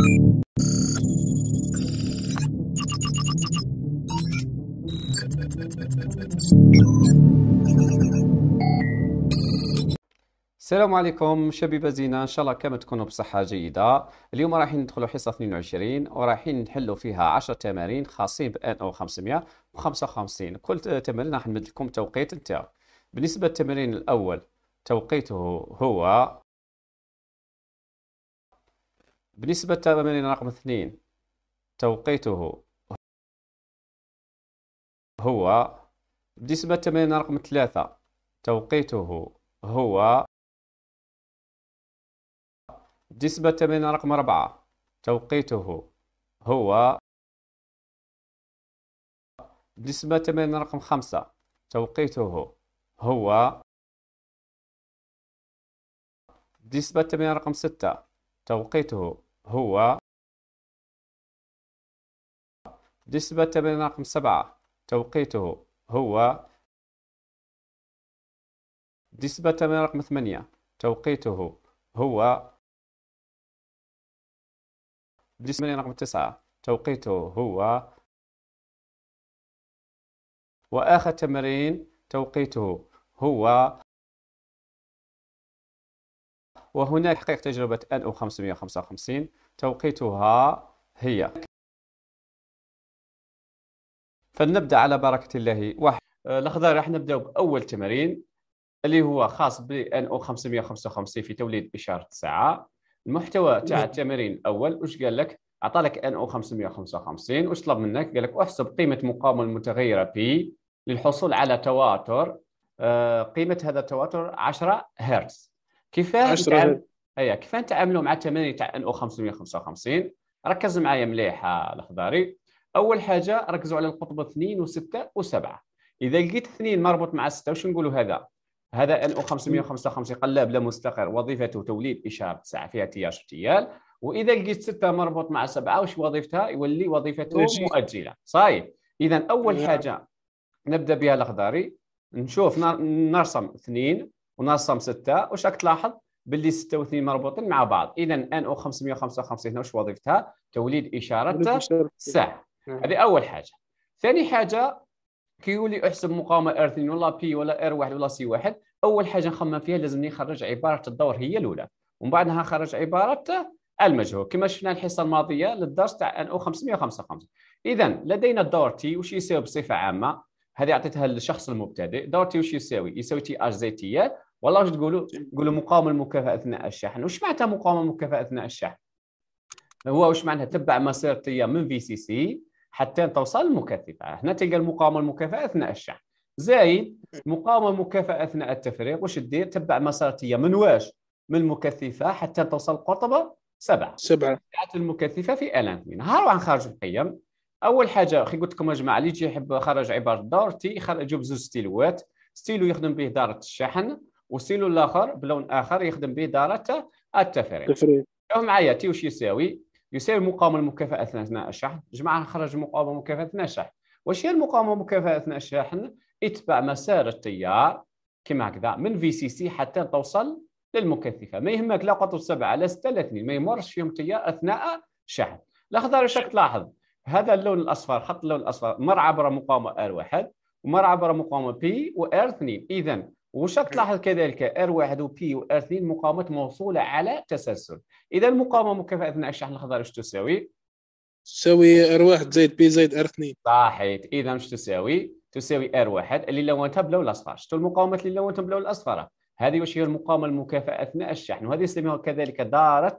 السلام عليكم شبيبة زينة إن شاء الله كما تكونوا بصحة جيدة اليوم رايحين ندخلوا حصة 22 ورايحين نحلوا فيها 10 تمارين خاصين بأن أو 55 كل تمرين راح نمد لكم توقيت نتاعو بالنسبة للتمرين الأول توقيته هو بالنسبة للضمير رقم اثنين توقيته هو بالنسبة للتمرين رقم ثلاثة توقيته هو بالنسبة للتمرين رقم أربعة توقيته هو بالنسبة للتمرين رقم خمسة توقيته هو بالنسبة للتمرين رقم ستة توقيته هو نسبة تمانية رقم سبعة توقيته هو نسبة تمانية رقم ثمانية توقيته هو نسبة تمانية رقم تسعة توقيته هو وآخر تمرين توقيته هو وهنا تحقيق تجربة NO 555 توقيتها هي فلنبدأ على بركة الله واحد آه، الأخضر راح نبدأ بأول تمرين اللي هو خاص ب NO 555 في توليد إشارة الساعة المحتوى تاع نعم. التمرين الأول وش قال لك؟ عطالك لك NO 555 وش طلب منك؟ قال لك احسب قيمة مقاومة المتغيرة بي للحصول على تواتر آه، قيمة هذا التواتر 10 هرتز كيفاه نتعامل هيا إيه، كيفاه نتعاملوا مع تمنية تاع ان او 555 ركز معايا مليح آه، الخضاري اول حاجه ركزوا على القطب 2 و6 و7 اذا لقيت 2 مربوط مع 6 واش نقولوا هذا هذا ان او 555 قلاب لا مستقر وظيفته توليد اشاره ساعه فيها تيار اغتيال واذا لقيت 6 مربوط مع 7 واش وظيفتها يولي وظيفته مؤجله صايب اذا اول نعم. حاجه نبدا بها الخضاري نشوف نرسم اثنين وناقصهم 6 واش راك تلاحظ باللي و2 مربوطين مع بعض اذا ان او 555 هنا واش وظيفتها توليد اشاره ساعه نعم. هذه اول حاجه ثاني حاجه كي يولي احسب مقاومه ار 2 ولا بي ولا ار 1 ولا سي 1 اول حاجه نخمم فيها لازمني نخرج عباره الدور هي الاولى ومن بعدها نخرج عباره المجهول كما شفنا الحصه الماضيه للدرس تاع ان او 555 اذا لدينا الدور تي واش يساوي بصفه عامه هذه اعطيتها للشخص المبتدئ دور تي واش يساوي يساوي تي اش زي تي والله واش تقولوا تقولوا مقاومه المكافاه اثناء الشحن واش معناتها مقاومه المكافاه اثناء الشحن هو واش معناتها تبع مسيرتيه من في سي سي حتى توصل المكثفه هنا تلقى المقاومه المكافاه اثناء الشحن زايد مقاومه المكافاه اثناء التفريغ واش دير تبع مسارتيه من واش من المكثفه حتى توصل قطبه سبعه سبعه المكثفه في الان نهار راه خارج القيم اول حاجه كي قلت لكم يا جماعه اللي يجي يحب خرج عباره دارتي يخرج بزوج ستيلوات ستيلو يخدم به داره الشحن والسيلو الاخر بلون اخر يخدم به دارة التفريغ شوف معايا تي واش يساوي يساوي المقاومه المكافاه اثناء الشحن جمعها خرج مقاومه مكافاه اثناء الشحن واش هي المقاومه المكافاه اثناء الشحن اتبع مسار التيار كما هكذا من في سي سي حتى توصل للمكثفه ما يهمك لا قطر سبعه لا سته لا اثنين ما يمرش فيهم تيار اثناء الشحن الاخضر واش تلاحظ هذا اللون الاصفر خط اللون الاصفر مر عبر مقاومه ار واحد ومر عبر مقاومه بي وار اثنين اذا وش تلاحظ كذلك ار 1 و وار و 2 مقاومات موصولة على تسلسل إذا المقاومة مكافأة أثناء الشحن الخضر واش تساوي R1 زائد P زائد R2 صحيح إذا اش تساوي؟ تساوي ار 1 زايد بي زايد ار 2 صحيح اذا واش تساوي تساوي ار 1 لونتها بلون الأصفر شفتوا المقاومة لونتها بلون الأصفر هذه واش هي المقاومة المكافأة أثناء الشحن وهذه يسميها كذلك دارة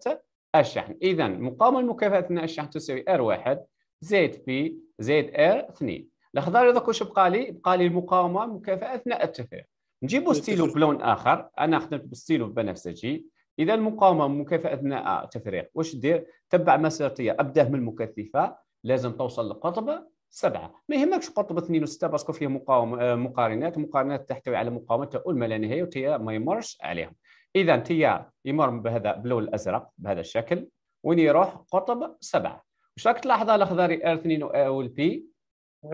الشحن إذا المقاومة المكافأة أثناء الشحن تساوي ار 1 زائد بي زايد ار R2 الاخضر هذاك واش بقى لي؟ بقى لي المقاومة المكافأة أثناء التفاعل نجيبوا إيه، ستيلو بلون اخر انا خدمت بالستيلو بنفسجي اذا المقاومه مكافاه اثناء تفريق واش دير تبع مسيرتيه ابداه من المكثفه لازم توصل لقطب سبعه ما يهمكش قطب اثنين وسته باسكو فيه مقاومه آه، مقارنات مقارنات تحتوي على مقاومات تؤول ما لا نهايه وتيا ما يمرش عليهم اذا تيا يمر بهذا بلون الازرق بهذا الشكل وين يروح قطب سبعه واش راك تلاحظ الاخضري ار 2 والبي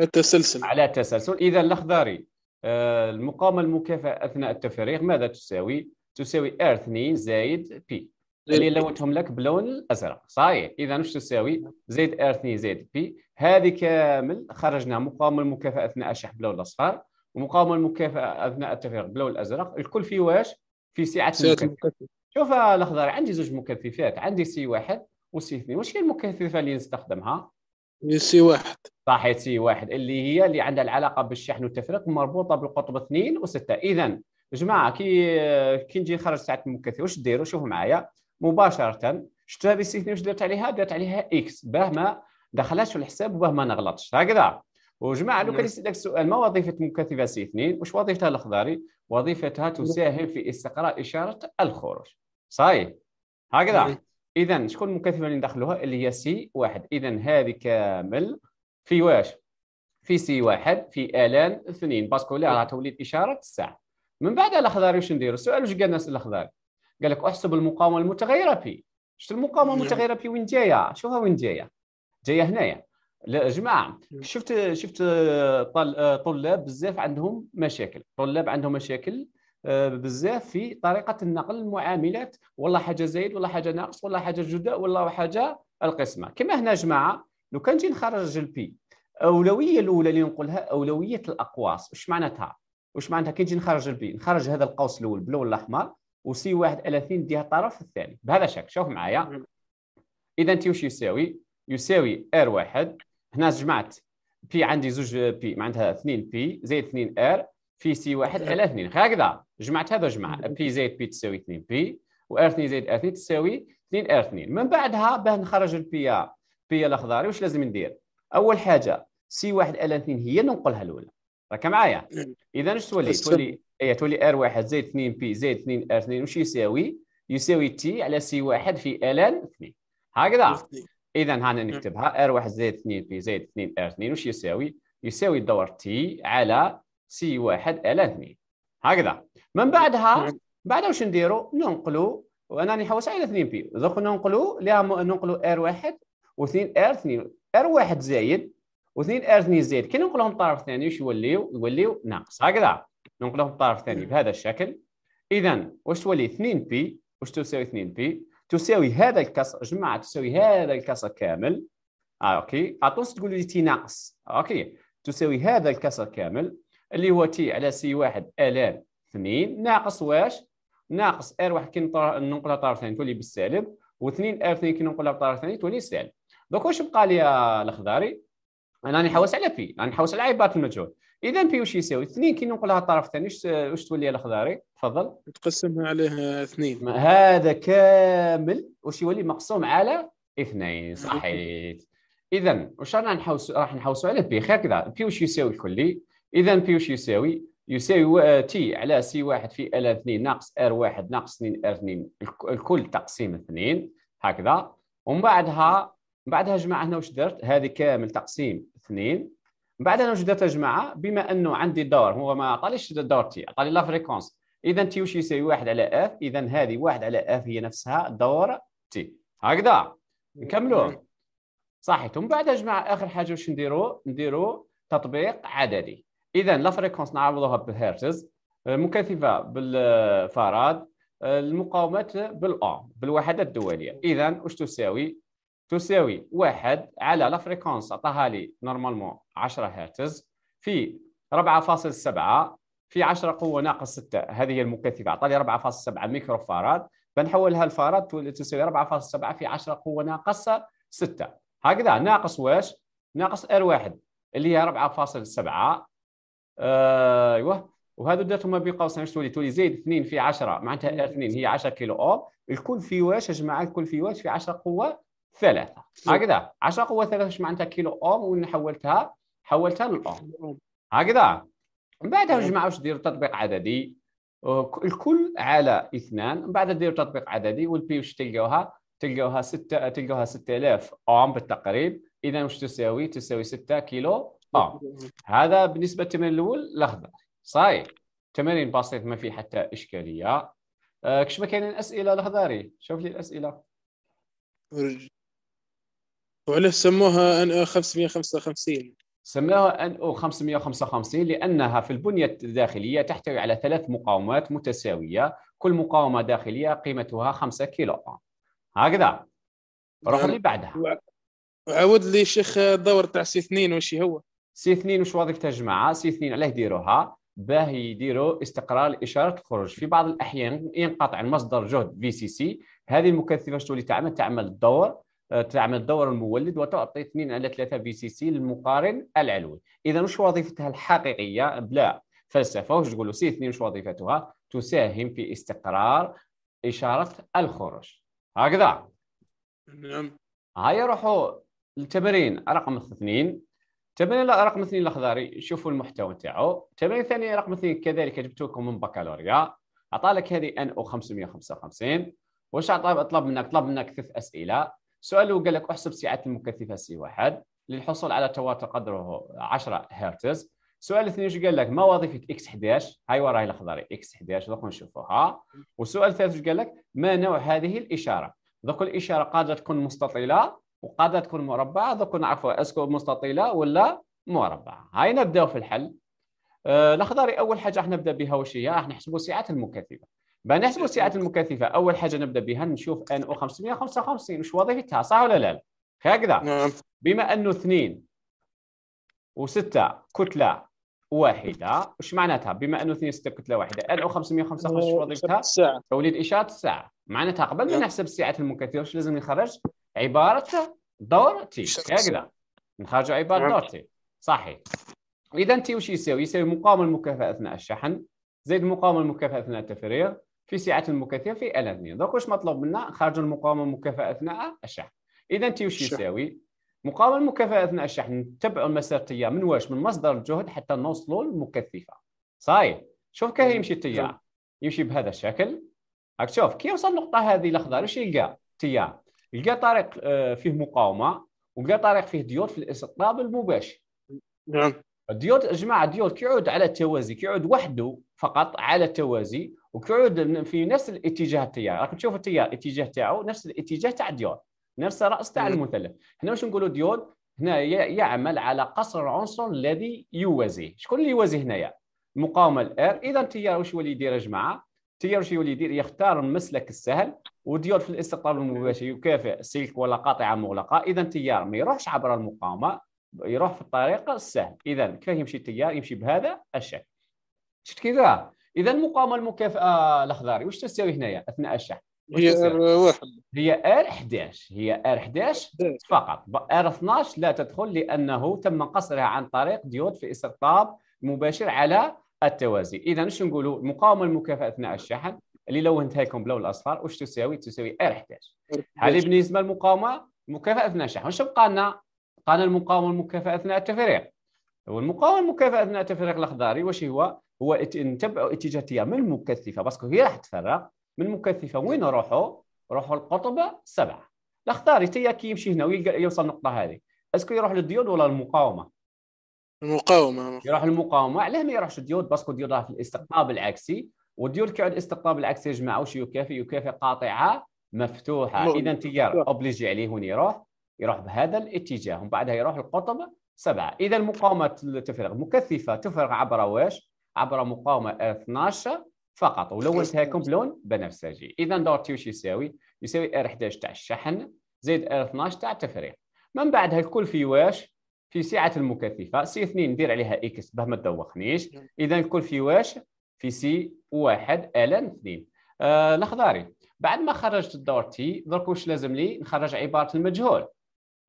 التسلسل على آه، التسلسل اذا الاخضري آه، المقاومة المكافئة أثناء التفريغ ماذا تساوي؟ تساوي R 2 زائد بي اللي لونتهم لك باللون الازرق صحيح اذا مش تساوي زايد ار 2 زائد بي هذه كامل خرجنا مقاومه المكافئة اثناء الشح باللون الاصفر ومقاومه المكافئة اثناء التفريغ باللون الازرق الكل في واش في سعه المكثف شوف الاخضر آه، عندي زوج مكثفات عندي سي واحد وسي اثنين واش هي المكثفه اللي نستخدمها سي واحد صح سي واحد اللي هي اللي عندها العلاقه بالشحن والتفريق مربوطه بالقطب 2 و6 اذا جماعه كي كي نجي نخرج ساعه المكثف واش ديروا شوفوا معايا مباشره هذه السي اثنين واش درت عليها درت عليها اكس باه ما دخلتش في الحساب وباه ما نغلطش هكذا وجماعه لو نعم. كان يسالك السؤال ما وظيفه مكثفه سي اثنين؟ واش وظيفتها الخضاري وظيفتها تساهم في استقراء اشاره الخروج صحيح هكذا اذا شكون المكثفه اللي ندخلوها اللي هي سي واحد اذا هذه كامل في واش في سي واحد في الان اثنين باسكو لا تولي اشاره الساعه من بعد الاخضر واش نديروا السؤال واش قال الناس الاخضر قال لك احسب المقاومه المتغيره في شفت المقاومه نعم. المتغيره في وين جايه شوفها وين جايه جايه هنايا لا جماعه نعم. شفت شفت آه، آه، طلاب بزاف عندهم مشاكل طلاب عندهم مشاكل آه، بزاف في طريقه النقل المعاملات والله حاجه زايد والله حاجه ناقص والله حاجه جداء والله حاجه القسمه كما هنا جماعه لو كان نجي نخرج البي الاولويه الاولى اللي نقولها اولويه الاقواس واش معناتها واش معناتها كي نجي نخرج البي نخرج هذا القوس الاول بلون الاحمر وسي واحد 30 نديها الطرف الثاني بهذا الشكل شوف معايا اذا انت واش يساوي يساوي ار واحد هنا جمعت بي عندي زوج بي معناتها 2 بي زائد 2 ار في سي واحد على 2 هكذا جمعت هذا جمع بي زائد بي تساوي 2 بي وار 2 زائد ار 2 تساوي 2 ار 2 من بعدها باه نخرج البي بي الاخضري واش لازم ندير اول حاجه سي واحد ال 2 هي اللي ننقلها الاولى راك معايا اذا اش تولي تولي هي إيه، تولي ار 1 زائد 2 بي زائد 2 ار 2 واش يساوي يساوي تي على سي واحد في ال 2 هكذا اذا هانا نكتبها ار 1 زائد 2 بي زائد 2 ار 2 واش يساوي يساوي الدور تي على سي واحد ال 2 هكذا من بعدها نعم. بعدها واش نديروا ننقلوا وانا راني حوس على 2 بي دوك ننقلوا ليها ننقلوا ار واحد واثنين ار 2 ار واحد زايد واثنين ار 2 زايد كي ننقلهم الطرف الثاني واش يوليو يوليو ناقص هكذا ننقلهم الطرف الثاني بهذا الشكل اذا واش تولي 2 بي واش تساوي 2 بي تساوي هذا الكسر جماعه تساوي هذا الكسر كامل آه اوكي اتونس تقولوا لي تي ناقص اوكي تساوي هذا الكسر كامل اللي هو تي على سي واحد الان 2 ناقص واش ناقص ار واحد كي ننقلها طرف ثاني تولي بالسالب و2 ار ثاني كي ننقلها طرف ثاني تولي سالب دوك واش بقى لي الخضاري انا راني نحوس على بي راني نحوس على عباره المجهول اذا بي واش يساوي 2 كي ننقلها الطرف الثاني واش تولي الخضاري تفضل تقسمها على 2 هذا كامل واش يولي مقسوم على 2 صحيت اذا واش راح نحوس راح نحوسوا على بي خير كذا بي واش يساوي الكلي اذا بي واش يساوي يساوي تي آه، على سي واحد في ال 2 ناقص ار واحد ناقص اثنين ار 2 الكل تقسيم اثنين هكذا ومن بعدها من بعدها جماعه هنا واش درت هذه كامل تقسيم اثنين من بعد انا واش درت يا جماعه بما انه عندي دور هو ما عطاليش الدور تي عطالي لا فريكونس اذا تي واش يساوي واحد على اف اذا هذه واحد على اف هي نفسها دور تي هكذا نكملوا نعم. صحيت ومن بعد يا جماعه اخر حاجه واش نديروا نديروا تطبيق عددي اذا لا فريكونس نعوضوها بالهرتز المكثفه آه، بالفاراد آه، المقاومات بالاوم بالوحدات الدوليه اذا واش تساوي تساوي واحد على لا فريكونس عطاها لي نورمالمون 10 هرتز في 4.7 في 10 قوه ناقص 6 هذه هي المكثفه عطى لي 4.7 ميكرو فاراد بنحولها لفاراد تساوي 4.7 في 10 قوه ناقص 6 هكذا ناقص واش ناقص ار واحد اللي هي 4.7 آه، ايوا وهذو درتهم بين قوسين تولي تولي زائد 2 في 10 معناتها 2 هي 10 كيلو اوم الكل في واش يا جماعه الكل في واش في 10 قوه ثلاثة هكذا 10 قوة ثلاثة اش معناتها كيلو اوم وين حولتها حولتها للاوم هكذا من بعدها يا جماعه واش ديروا تطبيق عددي الكل على اثنان من بعد ديروا تطبيق عددي والبي واش تلقاوها تلقاوها 6 تلقاوها 6000 اوم بالتقريب اذا واش تساوي تساوي 6 كيلو اه هذا بالنسبه للتمرين الاول الاخضر صاير تمارين بسيط ما في حتى اشكاليه آه كش ما كاينين اسئله الهضاري شوف لي الاسئله وعلاش سموها ان او 555 سموها ان او 555 لانها في البنيه الداخليه تحتوي على ثلاث مقاومات متساويه كل مقاومه داخليه قيمتها 5 كيلو أم هكذا روح اللي يعني بعدها وعاود لي شيخ الدور تاع سي 2 واش هو سي اثنين واش وظيفتها الجماعه سي اثنين علاه يديروها باه يديروا استقرار الاشاره الخروج في بعض الاحيان ينقطع المصدر جهد في سي سي هذه المكثفه اللي تعمل تعمل الدور آه، تعمل الدور المولد وتعطي 2 على 3 في سي سي للمقارن العلوي اذا واش وظيفتها الحقيقيه بلا فلسفه واش تقولوا سي 2 واش وظيفتها تساهم في استقرار اشاره الخروج هكذا نعم هيا روحوا للتمرين رقم اثنين تابعنا رقم اثنين الاخضري شوفوا المحتوى نتاعو تابعنا ثاني رقم اثنين كذلك جبت لكم من بكالوريا عطى لك هذه ان او 555 واش عطى طلب منك طلب منك ثلاث اسئله سؤال قال لك احسب سعه المكثفه سي واحد للحصول على تواتر قدره 10 هرتز السؤال اثنين واش قال لك ما وظيفه اكس 11 هاي وراها الاخضري اكس 11 دوك نشوفوها والسؤال الثالث واش قال لك ما نوع هذه الاشاره دوك الاشاره قادره تكون مستطيله وقادة تكون مربعة دوك نعرفوا اسكو مستطيلة ولا مربعة هاي نبداو في الحل آه الأخضر أول حاجة راح نبدا بها واش هي راح نحسبوا السعات المكثفة بنحسبوا السعات المكثفة أول حاجة نبدا بها نشوف ان او 555 واش وظيفتها صح ولا لا؟ هكذا نعم بما أنه اثنين وستة كتلة واحدة وش معناتها بما أنه اثنين ستة كتلة واحدة ان او 555 وظيفتها؟ توليد إشارة الساعة معناتها قبل ما نعم. نحسب السعات المكثفة واش لازم نخرج عباره دور تي هكذا نخرج عباره دور تي صحيح اذا تي وش يساوي؟ يساوي يساوي مقاومه المكافاه اثناء الشحن زائد مقاومه المكافاه اثناء التفريغ في سعه المكافاه في ال 2 دوك واش مطلوب منا نخرجوا المقاومه المكافاه اثناء الشحن اذا تي وش يساوي مقاومه المكافاه اثناء الشحن نتبعوا المسار التيار من واش من مصدر الجهد حتى نوصلوا للمكثفه صحيح شوف كيف يمشي التيار نعم. يمشي بهذا الشكل هاك شوف كي يوصل النقطه هذه الاخضر واش يلقى تيار لقى طريق آه، فيه مقاومه ولقى طريق فيه ديود في الاستقطاب المباشر نعم الديود جماعه الديود كيعود على التوازي كيعود وحده فقط على التوازي وكيعود في نفس الاتجاه التيار راكم تشوفوا التيار الاتجاه تاعو نفس الاتجاه تاع الديود نفس الراس تاع نعم. المثلث هنا واش نقولوا ديود هنا يعمل على قصر العنصر الذي يوازيه شكون اللي يوازي هنايا المقاومه الار اذا التيار واش هو اللي يدير جماعه تيرشي يولي يدير يختار المسلك السهل وديول في الاستقطاب المباشر يكافئ سلك ولا قاطعه مغلقه اذا التيار ما يروحش عبر المقاومه يروح في الطريق السهل اذا كيف يمشي التيار يمشي بهذا الشكل شفت كذا اذا المقاومه المكافاه الاخضري واش تساوي هنايا اثناء الشحن هي ار واحد هي ار 11 هي ار 11 فقط ار 12 لا تدخل لانه تم قصرها عن طريق ديود في استقطاب مباشر على التوازي اذا شنو نقولوا المقاومه المكافاه اثناء الشحن اللي لو لكم بلو الاصفر واش تساوي تساوي ار 11 هذه بالنسبه للمقاومه المكافاه اثناء الشحن واش بقى لنا بقى لنا المقاومه المكافاه اثناء التفريغ والمقاومه المكافاه اثناء التفريغ الاخضري واش هو هو نتبعوا اتجاه من المكثفه باسكو هي راح تفرغ من المكثفه وين نروحوا نروحوا القطب سبعه الاخضري تيا كيمشي يمشي هنا ويوصل النقطه هذه اسكو يروح للديود ولا المقاومه المقاومه يروح المقاومه علاه ما يروحش الديود باسكو الديود راه في الاستقطاب العكسي والديود كيعود الاستقطاب العكسي يا جماعه واش يكافي يكافي قاطعه مفتوحه اذا تيار اوبليجي عليه وين يروح يروح بهذا الاتجاه ومن بعدها يروح القطب سبعه اذا المقاومه تفرغ مكثفه تفرغ عبر واش عبر مقاومه 12 فقط ولونتها لكم بلون بنفسجي اذا دور تي واش يساوي يساوي ار 11 تاع الشحن زائد ار 12 تاع التفريغ من بعدها الكل في واش في سعه المكثفه سي 2 ندير عليها اكس باه ما تدوخنيش نعم. اذا الكل في واش في سي واحد الان 2 آه لخضاري بعد ما خرجت الدور تي درك واش لازم لي نخرج عباره المجهول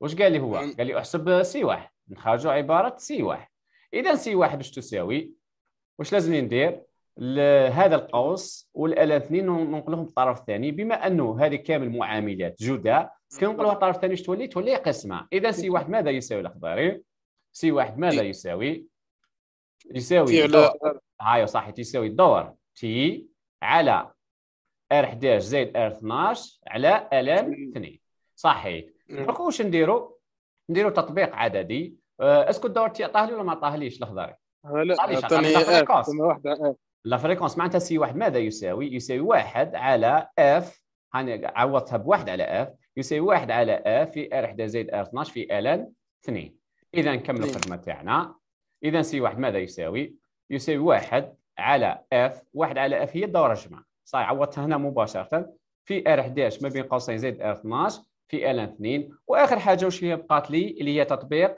واش قال لي هو نعم. قال لي احسب سي واحد نخرجوا عباره سي واحد اذا سي واحد واش تساوي واش لازم لي ندير هذا القوس والالان اثنين ننقلهم الطرف الثاني بما انه هذه كامل معاملات جدى كي نقولوا الطرف الثاني شنو تولي تولي قسمه اذا سي واحد ماذا يساوي الاخضري سي واحد ماذا يساوي يساوي هاي صح تساوي الدور تي على ار 11 زائد ار 12 على ال 2 صحيح دوك واش نديرو نديرو تطبيق عددي آه، اسكو الدور تي عطاه لي ولا ما عطاه ليش آه، لا عطاني إيه، إيه. لا فريكونس معناتها سي واحد ماذا يساوي يساوي واحد على اف هاني عوضتها بواحد على اف يساوي واحد على اف في ار 1 زائد ار 12 في ال 2 اذا نكملوا الخدمه تاعنا اذا سي واحد ماذا يساوي؟ يساوي واحد على اف واحد على اف هي الدوره الجمعه صحيح عوضتها هنا مباشره في ار 11 ما بين قوسين زائد ار 12 في ال 2 واخر حاجه واش هي بقات لي اللي هي تطبيق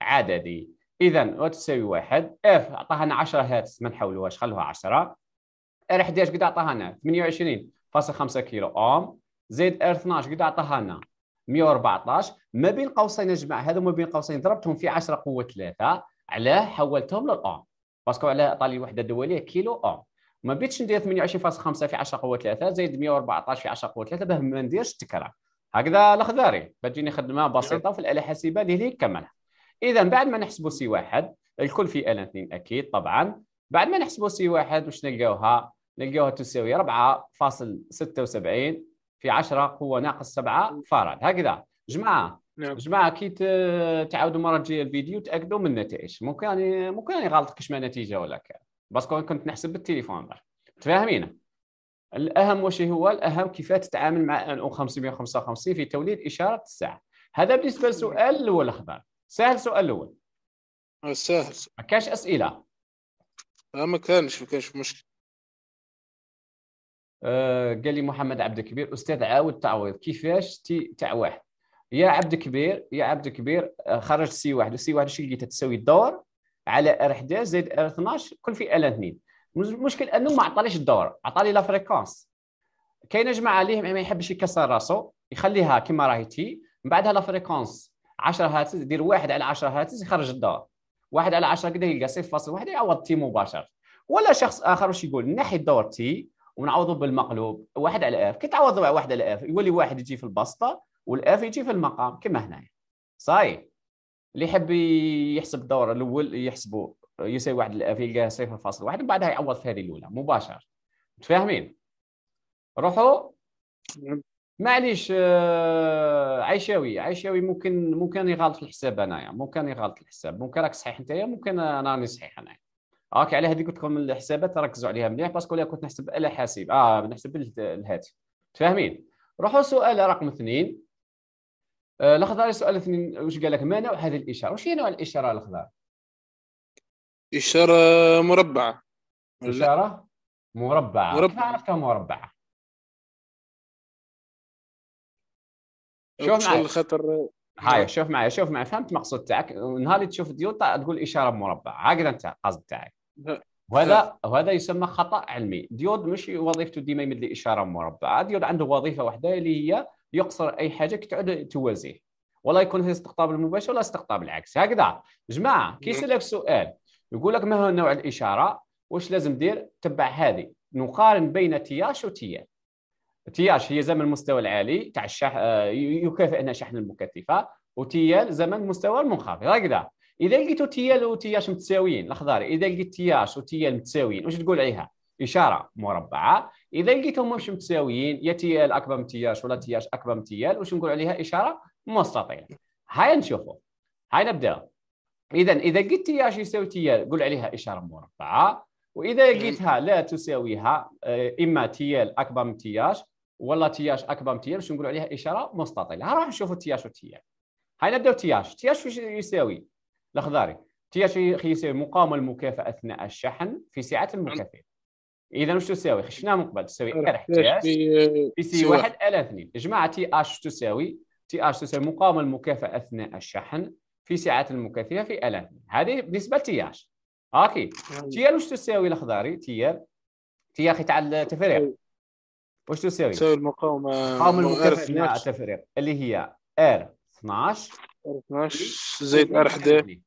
عددي اذا تساوي واحد اف عطاها لنا 10 هاتس ما نحولوهاش خلوها 10 ار 11 قد عطاها لنا 28.5 كيلو اوم زائد ار 12 قد عطاها لنا 114 ما بين قوسين اجمع جماعه هذا ما بين قوسين ضربتهم في 10 قوه 3 علاه حولتهم للاوم باسكو علاه لي الوحده الدوليه كيلو اوم ما بيتش ندير 28.5 في 10 قوه 3 زائد 114 في 10 قوه 3 باه ما نديرش التكرار هكذا الاخضري بتجيني خدمه بسيطه في الاله الحاسبه اللي هي كملها اذا بعد ما نحسبوا سي واحد الكل في ال 2 اكيد طبعا بعد ما نحسبوا سي واحد واش نلقاوها نلقاوها تساوي 4.76 في 10 قوه ناقص 7 فاراد هكذا جماعه نعم. جماعه كي تعاودوا المره الجايه الفيديو تاكدوا من النتائج ممكن يعني ممكن يعني غلط ما نتيجه ولا كذا باسكو كنت نحسب بالتليفون متفاهمين الاهم واش هو الاهم كيف تتعامل مع ان او 555 في توليد اشاره الساعه هذا بالنسبه للسؤال الاول الأخضر سهل السؤال الاول آه، سهل ما كانش اسئله لا آه، ما كانش ما كانش مشكل آه، قال لي محمد عبد الكبير استاذ عاود تعويض كيفاش تي تاع واحد يا عبد الكبير يا عبد الكبير آه، خرجت سي واحد وسي واحد شنو لقيتها تساوي الدور على ار 11 زائد ار 12 كل في ال 2 المشكل انه ما عطاليش الدور عطالي لا فريكونس كاينه جماعه ليه ما يحبش يكسر راسو يخليها كما راهي تي من بعدها لا فريكونس 10 هاتز دير واحد على 10 هاتز يخرج الدور واحد على 10 كذا يلقى 0.1 يعوض تي مباشر ولا شخص اخر واش يقول نحي الدور تي ونعوضه بالمقلوب واحد على اف كي تعوض واحد على اف يولي واحد يجي في البسطه والاف يجي في المقام كما هنايا صاي اللي يحب يحسب الدور الاول يحسبه يساوي واحد الاف يلقاها صفر فاصل واحد من بعدها يعوض في هذه الاولى مباشر متفاهمين روحوا معليش آه، عيشاوي عيشاوي ممكن ممكن يغلط الحساب انايا ممكن يغلط الحساب ممكن راك صحيح نتايا ممكن انا راني صحيح انايا اوكي على هذه قلت لكم الحسابات ركزوا عليها مليح باسكو كنت نحسب الا حاسب اه نحسب الهاتف فاهمين روحوا سؤال رقم اثنين آه الخضار سؤال اثنين واش قال لك ما نوع هذه الاشاره واش هي نوع الاشاره الاخضر؟ اشاره مربعه اشاره مربعه مربع. كيف عرفتها مربعه شوف معايا خاطر هاي نعم. شوف معايا شوف معايا فهمت المقصود تاعك نهار اللي تشوف ديوطا تقول اشاره مربعه هكذا انت القصد تاعك وهذا وهذا يسمى خطا علمي ديود مش وظيفته ديما يمد لي اشاره مربعه ديود عنده وظيفه واحده اللي هي يقصر اي حاجه كتعود توازيه ولا يكون هي استقطاب المباشر ولا استقطاب العكس هكذا جماعه كيسالك سؤال يقول لك ما هو نوع الاشاره واش لازم دير تبع هذه نقارن بين تياش وتيال تياش هي زمن المستوى العالي تاع الشح آه، يكافئنا شحن المكثفه وتيال زمن المستوى المنخفض هكذا اذا لقيتو تيال وتياش متساويين الاخضر اذا لقيت تياش وتيال متساويين واش تقول عليها اشاره مربعه اذا لقيتهم مش متساويين يا تيال اكبر من تياش ولا تياش اكبر من تيال واش نقول عليها اشاره مستطيله هاي نشوفوا هاي نبداو اذا اذا لقيت تياش يساوي تيال قول عليها اشاره مربعه واذا لقيتها لا تساويها آه، اما تيال اكبر من تياش ولا تياش اكبر من تيال واش نقول عليها اشاره مستطيله ها راح نشوفوا تياش وتيال هاي نبداو تياش تياش واش يساوي الاخضري يساوي مقاومه المكافاه اثناء الشحن في سعه نعم. المكافئه اذا واش تساوي خشنا نعم من قبل تساوي نعم. ار احتياج في سي واحد ال اثنين جماعه تي اش تساوي تي اش تساوي مقاومه المكافاه اثناء الشحن في سعه المكافئه في ال اثنين هذه بالنسبه لتي اش اوكي ال واش تساوي الاخضري ال تي اخي تاع التفريق واش تساوي؟ تساوي المقاومه المقاومه المكافاه اثناء التفريق اللي هي ار 12 12 زائد ار 11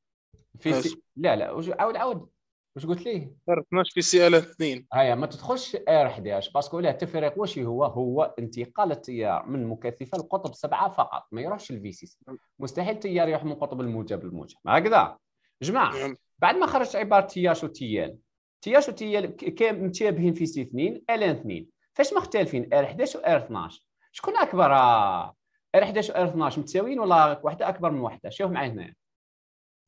في سي... لا لا وش... عاود عاود واش قلت لي؟ ار 12 في سي ال 2 هيا ما تدخلش ار إيه 11 باسكو له التفريق واش هو هو انتقال التيار من مكثفه لقطب سبعه فقط ما يروحش الفي سي نعم. مستحيل التيار يروح من قطب الموجب للموجب هكذا جماعه نعم. بعد ما خرجت عباره تياش وتيال تياش وتيال متشابهين في سي 2 ال 2 فاش مختلفين ار 11 و ار 12 شكون اكبر آه. ار 11 و 12 متساويين ولا وحده اكبر من وحده شوف معايا هنا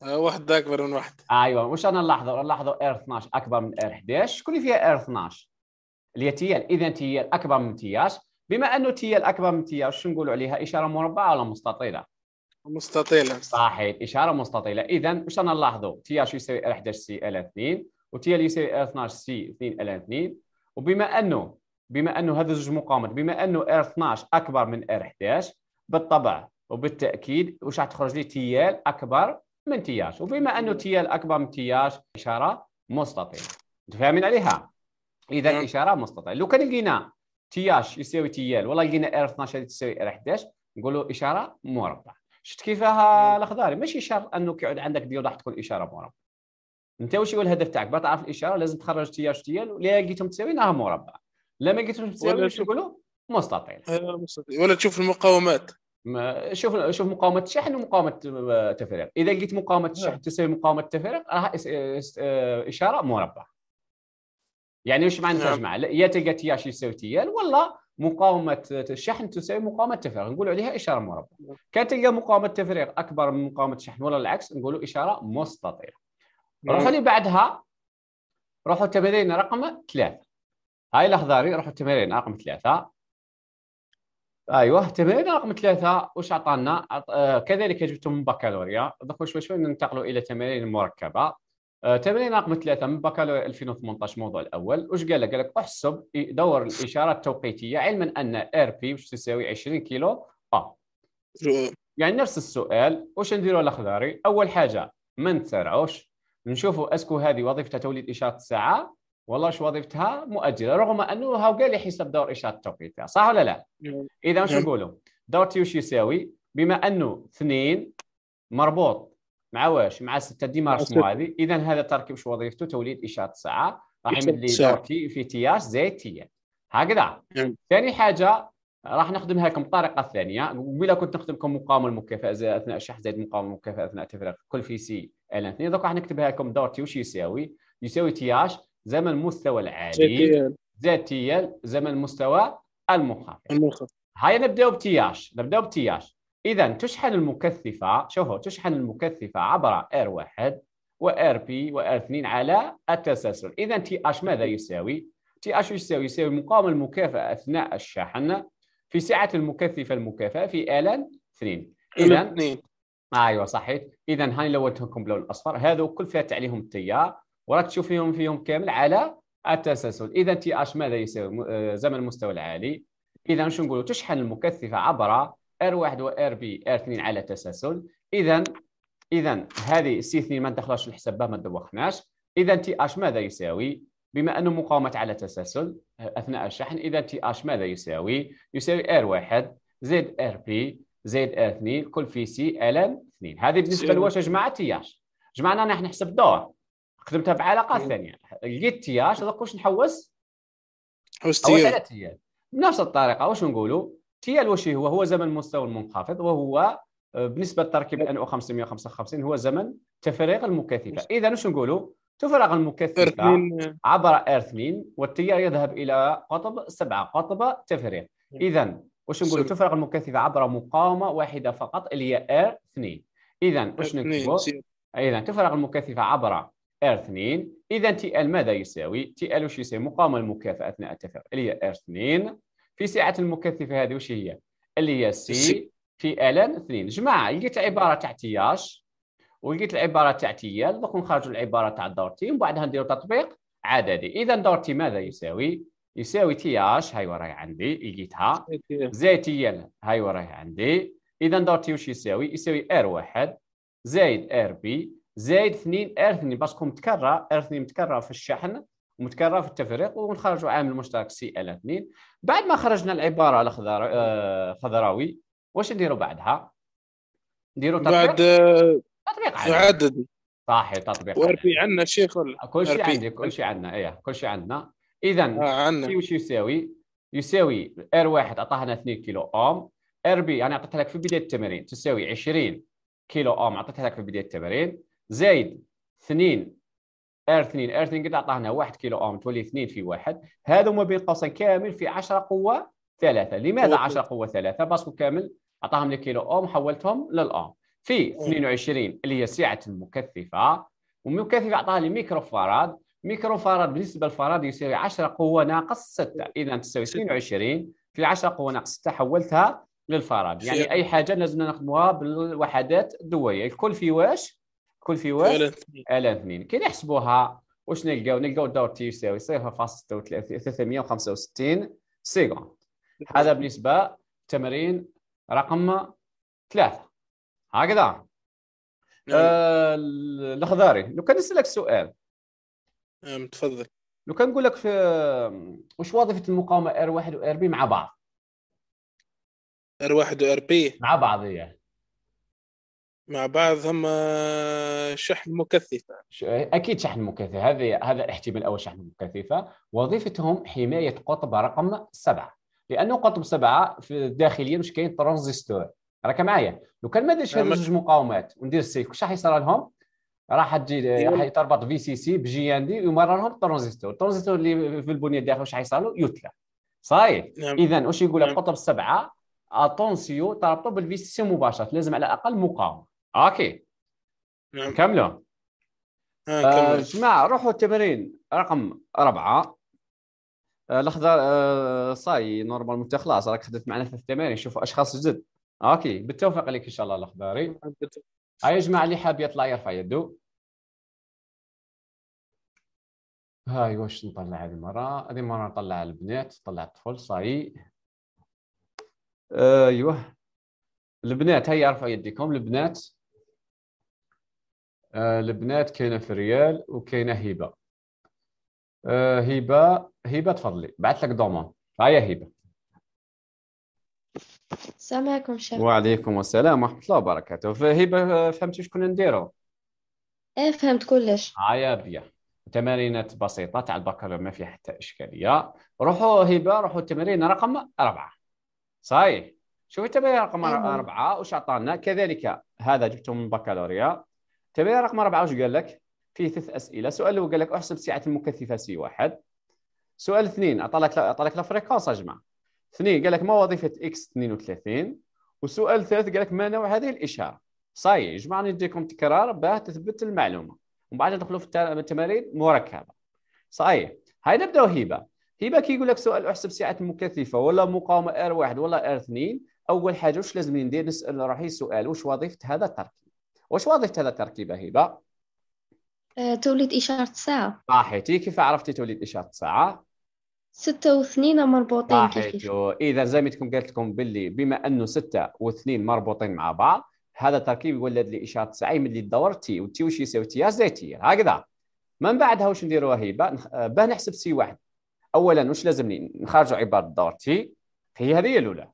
آه، وحده اكبر من وحده ايوا واش انا نلاحظوا نلاحظوا ار 12 اكبر من ار 11 شكون اللي فيها ار 12 اليتيال اذا تيال اكبر من تياش بما انه تيال اكبر من تياش واش نقولوا عليها اشاره مربعه ولا مستطيله مستطيله صحيح اشاره مستطيله اذا واش انا نلاحظوا تياش يساوي ار 11 سي ال 2 وتيال يساوي ار 12 سي 2 ال 2 وبما انه بما انه هذا زوج مقاومات بما انه ار 12 اكبر من ار 11 بالطبع وبالتاكيد واش راح تخرج لي تيال اكبر من تياش وبما انه تيال اكبر من تياش اشاره مستطيله فاهمين عليها اذا الاشاره نعم. مستطيله لو كان لقينا تياش يساوي تيال ولا لقينا ار 12 تساوي ار 11 نقولوا اشاره مربع شفت كيفاه نعم. الاخضري ماشي شرط انه كيعود عندك ديال راح تكون اشاره مربع انت واش هو الهدف تاعك باش تعرف الاشاره لازم تخرج تياش تيال ولا لقيتهم تساوي راه مربع لما لقيتهم تساوي واش نقولوا مستطيل أيوة، مستطيل ولا تشوف المقاومات ما شوف شوف مقاومه الشحن ومقاومه التفريغ آه، اذا لقيت مقاومه الشحن نعم. تساوي مقاومه التفريغ راها آه، اشاره مربع يعني واش معناتها نعم. يا يا تلقى تياش يساوي تيال ولا مقاومه الشحن تساوي مقاومه التفريغ نقول عليها اشاره مربع نعم. كان تلقى مقاومه التفريغ اكبر من مقاومه الشحن ولا العكس نقولوا اشاره مستطيله روحوا لي بعدها روحوا التمارين رقم ثلاثه هاي لحظه روحوا التمارين رقم ثلاثه ايوه تمرين رقم ثلاثه واش عطانا آه، كذلك جبتهم من بكالوريا دخلوا شوي شوي ننتقلوا الى تمارين المركبة. آه، تمارين تمرين رقم ثلاثه من بكالوريا 2018 الموضوع الاول واش قال لك؟ قال لك احسب دور الاشارات التوقيتيه علما ان ار بي واش تساوي 20 كيلو ا آه. يعني نفس السؤال واش نديروا الأخضاري؟ اول حاجه ما نتسارعوش نشوفوا اسكو هذه وظيفتها توليد اشاره الساعه والله وظيفتها مؤجله رغم انه هاو قال لي حسب دور اشاره التوقيت صح ولا لا؟ نعم. اذا شو نقولوا؟ نعم. دور تي واش يساوي؟ بما انه اثنين مربوط مع واش؟ مع 6 ديمارس هذه اذا هذا تركيب شو وظيفته؟ توليد اشاره الساعه راح يمد لي دور تي في تي اش زائد تي هكذا نعم. ثاني حاجه راح نخدمها لكم بطريقه ثانيه قبيله كنت نخدمكم مقاومه المكافاه اثناء الشح زائد مقاومه المكافاه اثناء تفريغ كل في سي ال اثنين دوك راح نكتبها لكم دور تي واش يساوي؟ يساوي تي اش زمن المستوى العالي ذاتيا زمن المستوى المنخفض المنخفض هاي نبداو بتياش نبداو بتياش اذا تشحن المكثفه شوفوا تشحن المكثفه عبر ار 1 وار بي وار 2 على التسلسل اذا تي اش ماذا يساوي تي اش يساوي يساوي مقاومة المكافاه اثناء الشحن في سعه المكثفه المكافاه في ال 2 اذا ايوه صحيح اذا هاني لونتهم لون الاصفر هذو كل فات عليهم التيار وراك تشوف فيهم فيهم كامل على التسلسل اذا تي اش ماذا يساوي آه، زمن المستوى العالي اذا شو نقولوا تشحن المكثفه عبر ار 1 و بي ار 2 على تسلسل اذا اذا هذه سي 2 ما ندخلهاش الحساب ما دوخناش اذا تي اش ماذا يساوي بما انه مقاومه على تسلسل اثناء الشحن اذا تي اش ماذا يساوي يساوي ار 1 زايد ار بي زايد ار R2 كل في سي ال 2 هذه بالنسبه لواش يا جماعه تي اش جمعنا نحن نحسب دور خدمتها بعلاقات إيه. ثانيه لقيت تياش هذاك واش نحوس حوس تيال تيال بنفس الطريقه واش نقولوا تيال واش هو هو زمن مستوى المنخفض وهو بالنسبه للتركيب ان او 555 هو زمن تفريغ المكثفه إيه. اذا واش نقولوا تفرغ المكثفه آه. عبر ايرثمين والتيار يذهب الى قطب سبعه قطب تفريغ إيه. اذا واش نقولوا تفرغ المكثفه عبر مقاومه واحده فقط اللي هي ار 2 اذا واش نكتبوا اذا تفرغ المكثفه عبر R2 إذا تي ال ماذا يساوي؟ تي ال يساوي مقاومة المكافأة أثناء التفاعل اللي هي R2 في سعة المكثفة هذه وش هي؟ اللي هي سي في الان 2 جماعة لقيت العبارة تاع تياش ولقيت العبارة تاع ال دوك نخرجوا العبارة تاع دور تي ومن بعدها نديروا تطبيق عددي إذا دور تي ماذا يساوي؟ يساوي تياش هاي وراي عندي لقيتها زائد ال هاي وراي عندي إذا دور تي وش يساوي؟ يساوي R1 زائد ار بي زائد 2 ار 2 باسكو متكرر ار 2 متكرر في الشحن ومتكرر في التفريق ونخرجوا عامل مشترك سي ال 2 بعد ما خرجنا العباره على آه، خضراوي واش نديروا بعدها؟ نديروا تطبيق بعد آه، تطبيق عدد صحيح تطبيق وار بي عندنا شيخ آه، كل شيء عندي كل شيء عندنا ايه كل شيء عندنا اذا آه شي وش يساوي؟ يساوي ار واحد عطاهنا 2 كيلو اوم ار بي يعني انا عطيتها لك في بدايه التمرين تساوي 20 كيلو اوم عطيتها لك في بدايه التمرين زايد 2 ار 2 ار 2 قد عطاهنا 1 كيلو اوم تولي 2 في 1 هذا ما بين قوسين كامل في 10 قوه 3 لماذا 10 قوه 3 باسكو كامل عطاهم لي كيلو اوم حولتهم للاوم في 22 اللي هي سعه المكثفه ومكثفة عطاها لي ميكرو فاراد ميكرو فاراد بالنسبه للفاراد يساوي 10 قوه ناقص 6 اذا تساوي 22 في 10 قوه ناقص 6 حولتها للفاراد يعني اي حاجه لازم نخدموها بالوحدات الدوائيه الكل في واش كل في واحد الان اثنين كي نحسبوها واش نلقاو نلقاو الدور تي يساوي 0.365 سيكوند هذا بالنسبه تمرين رقم ثلاثه هكذا نعم. آه الاخضري لو كان نسالك سؤال نعم، تفضل لو كان نقول لك في واش وظيفه المقاومه ار 1 وار بي مع بعض ار 1 وار بي مع بعض يعني مع بعض هم شحن مكثفه اكيد شحن مكثفه هذا هذا الاحتمال الاول شحن مكثفه وظيفتهم حمايه قطب رقم سبعه لانه قطب سبعه في الداخليه مش كاين ترانزستور راك معايا لو كان ما درتش نعم. هذه زوج مقاومات وندير السيف واش راح يصير لهم راح تجي نعم. راح يتربط في سي سي بجي ان دي ويمرر لهم الترانزستور الترانزستور اللي في البنيه الداخليه واش حيصير له يتلى صاي نعم. اذا واش يقول لك نعم. قطب سبعه اتونسيو تربطوا بالفي سي سي مباشره لازم على الاقل مقاومه اوكي نعم كملوا آه، جماعة آه روحوا التمرين رقم أربعة الأخضر آه صاي نورمال متى خلاص راك خدمت معنا ثلاث تمارين شوفوا أشخاص جدد اوكي بالتوفيق لك ان شاء الله الاخباري هاي يا جماعه اللي حاب يطلع يرفع يده هاي واش نطلع هذه المره هذه المره نطلع البنات نطلع الطفل صاي آه، ايوه البنات هيا ارفعوا يديكم البنات البنات آه، كاينه في الريال وكاينه هبه آه، هبه هبه تفضلي بعث لك دومون ها هي هبه السلام عليكم شيخ وعليكم السلام ورحمه الله وبركاته هبه فهمتي شكون نديرو ايه فهمت كلش هيا بيا تمارينات بسيطة تاع البكالوريا ما فيها حتى إشكالية روحوا هبة روحوا التمرين رقم أربعة صحيح شوفي التمرين رقم أيوة. أربعة وش عطانا كذلك هذا جبته من البكالوريا تبي طيب، رقم أربعة وش قال لك؟ فيه ثلاث أسئلة، سؤال الأول قال لك احسب سعة المكثفة سي واحد. سؤال اثنين عطى لك عطى لك الفريكونس أجمع. اثنين قال لك ما وظيفة إكس 32 والسؤال الثالث قال لك ما نوع هذه الإشارة؟ صاي جمع نديكم تكرار باه تثبت المعلومة ومن بعد ندخلوا في التمارين مركبة. صاي هاي نبداو هبه هبه يقول لك سؤال احسب سعه المكثفه ولا مقاومه ار واحد ولا ار اثنين اول حاجه واش لازم ندير نسال روحي سؤال واش وظيفه هذا التركيب واش هذا التركيبه هبه آه، توليد اشاره ساعة صحيتي كيف عرفتي توليد اشاره ساعة؟ ستة واثنين مربوطين صحيتو اذا زميلتكم قالت لكم باللي بما انه ستة واثنين مربوطين مع بعض هذا التركيب يولد لي اشاره ساعة من اللي دورتي وتي واش تي زيتي هكذا من بعدها واش نديروا هبه باه نحسب سي واحد اولا واش لازمني نخرجوا عباره دورتي هي هذه الاولى